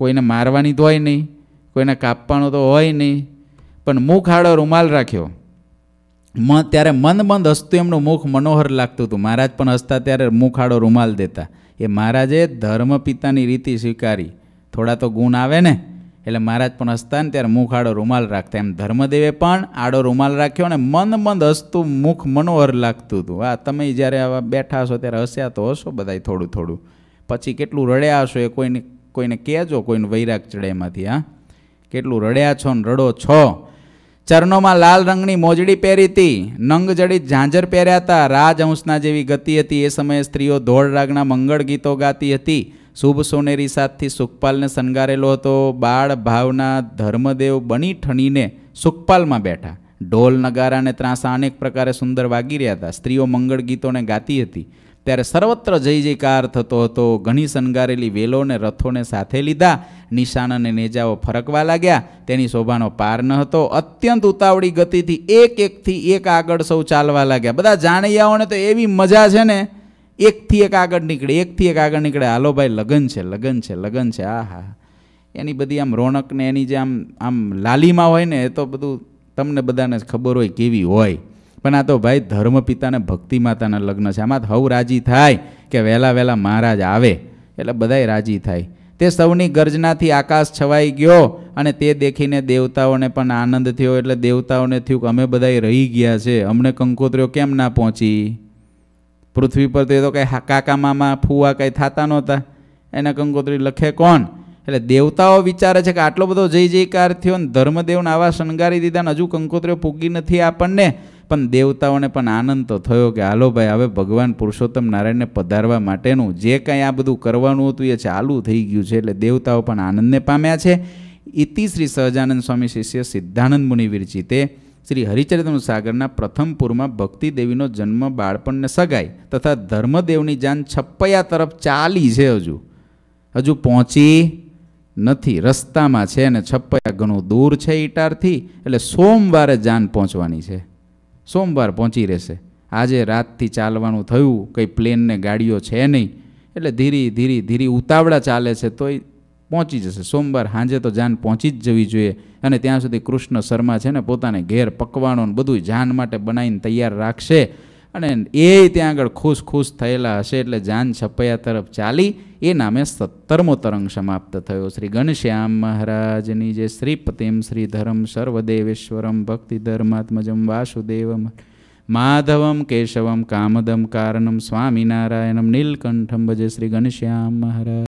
કોઈને મારવાની તો હોય નહીં કોઈને કાપવાનો તો હોય નહીં પણ મુખ આડો રૂમાલ રાખ્યો મ ત્યારે મંદ મંદ હસતું એમનું મુખ મનોહર લાગતું હતું મહારાજ પણ હસતા ત્યારે મુખ આડો રૂમાલ દેતા એ મહારાજે ધર્મપિતાની રીતિ સ્વીકારી થોડા તો ગુણ આવે ને એટલે મહારાજ પણ હસતા ને ત્યારે મુખ આડો રૂમાલ રાખતા એમ ધર્મદેવે પણ આડો રૂમાલ રાખ્યો અને મંદ મંદ હસતું મુખ મનોહર લાગતું હતું આ તમે જ્યારે આવા બેઠા હશો ત્યારે હસ્યા તો હશો બધાય થોડું થોડું પછી કેટલું રડ્યા હશો એ કોઈને કોઈને કહેજો કોઈને વૈરાગ ચડે હા કેટલું રડ્યા છો ને રડો છો ચરણોમાં લાલ રંગની મોજડી પહેરી હતી નંગ જડિત ઝાંઝર પહેર્યા હતા રાજહંસના જેવી ગતિ હતી એ સમયે સ્ત્રીઓ ધોળ રાગના મંગળ ગીતો ગાતી હતી શુભ સોનેરી સાથથી સુખપાલને શણગારેલો હતો બાળ ભાવના ધર્મદેવ બની ઠણીને સુખપાલમાં બેઠા ઢોલ નગારા અને ત્રાંસા અનેક પ્રકારે સુંદર વાગી રહ્યા હતા સ્ત્રીઓ મંગળ ગીતોને ગાતી હતી ત્યારે સર્વત્ર જય જયકાર થતો હતો ઘણી શણગારેલી વેલોને રથોને સાથે લીધા નિશાન અને નેજાઓ ફરકવા લાગ્યા તેની શોભાનો પાર ન હતો અત્યંત ઉતાવળી ગતિથી એક એકથી એક આગળ સૌ ચાલવા લાગ્યા બધા જાણૈયાઓને તો એવી મજા છે ને એકથી એક આગળ નીકળે એકથી એક આગળ નીકળે હાલો ભાઈ લગ્ન છે લગ્ન છે લગ્ન છે આ હા એની બધી આમ રોનક એની જે આમ આમ લાલીમાં હોય ને એ તો બધું તમને બધાને ખબર હોય કેવી હોય પણ આ તો ભાઈ ધર્મ પિતાને ભક્તિ માતાના લગ્ન છે આમાં હવ રાજી થાય કે વહેલા વહેલા મહારાજ આવે એટલે બધાય રાજી થાય તે સૌની ગર્જનાથી આકાશ છવાઈ ગયો અને તે દેખીને દેવતાઓને પણ આનંદ થયો એટલે દેવતાઓને થયું કે અમે બધાય રહી ગયા છે અમને કંકોત્રીઓ કેમ ના પહોંચી પૃથ્વી પર તો એ તો કાંઈ કાકા મામા ફૂવા કંઈ થતા નહોતા એને કંકોત્રી લખે કોણ એટલે દેવતાઓ વિચારે છે કે આટલો બધો જય જયકાર થયો ને ધર્મદેવને આવા શણગારી દીધા ને હજુ કંકોત્રીઓ પૂગી નથી આપણને પણ દેવતાઓને પણ આનંદ તો થયો કે હાલો ભાઈ હવે ભગવાન પુરુષોત્તમ નારાયણને પધારવા માટેનું જે કાંઈ આ બધું કરવાનું હતું એ ચાલુ થઈ ગયું છે એટલે દેવતાઓ પણ આનંદને પામ્યા છે ઇતિ શ્રી સહજાનંદ સ્વામી શિષ્ય સિદ્ધાનંદ મુનિ વિરચિતે શ્રી હરિચરિત્ર સાગરના પ્રથમ પૂરમાં ભક્તિ જન્મ બાળપણને સગાઈ તથા ધર્મદેવની જાન છપ્પૈયા તરફ ચાલી છે હજુ હજુ પહોંચી નથી રસ્તામાં છે અને છપ્પૈયા ઘણું દૂર છે ઈટારથી એટલે સોમવારે જાન પહોંચવાની છે સોમવાર પહોંચી રહેશે આજે રાતથી ચાલવાનું થયું કંઈ પ્લેનને ગાડીઓ છે નહીં એટલે ધીરે ધીરે ધીરે ઉતાવળા ચાલે છે તોય પહોંચી જશે સોમવાર સાંજે તો જાન પહોંચી જ જવી જોઈએ અને ત્યાં સુધી કૃષ્ણ શર્મા છે ને પોતાને ઘેર પકવાનો ને બધું જાન માટે બનાવીને તૈયાર રાખશે અને એ ત્યાં આગળ ખુશ ખુશ થયેલા હશે એટલે જાન છપૈયા તરફ ચાલી એ નામે સત્તરમો તરંગ સમાપ્ત થયો શ્રી ગણશ્યામ મહારાજની જે શ્રીપતિમ શ્રીધરમ સર્વદેવેશ્વરમ ભક્તિ ધર્માત્મજમ વાસુદેવમ માધવમ કેશવમ કામદમ કારણમ સ્વામિનારાયણમ નીલકંઠમ ભજે શ્રી ઘનશ્યામ મહારાજ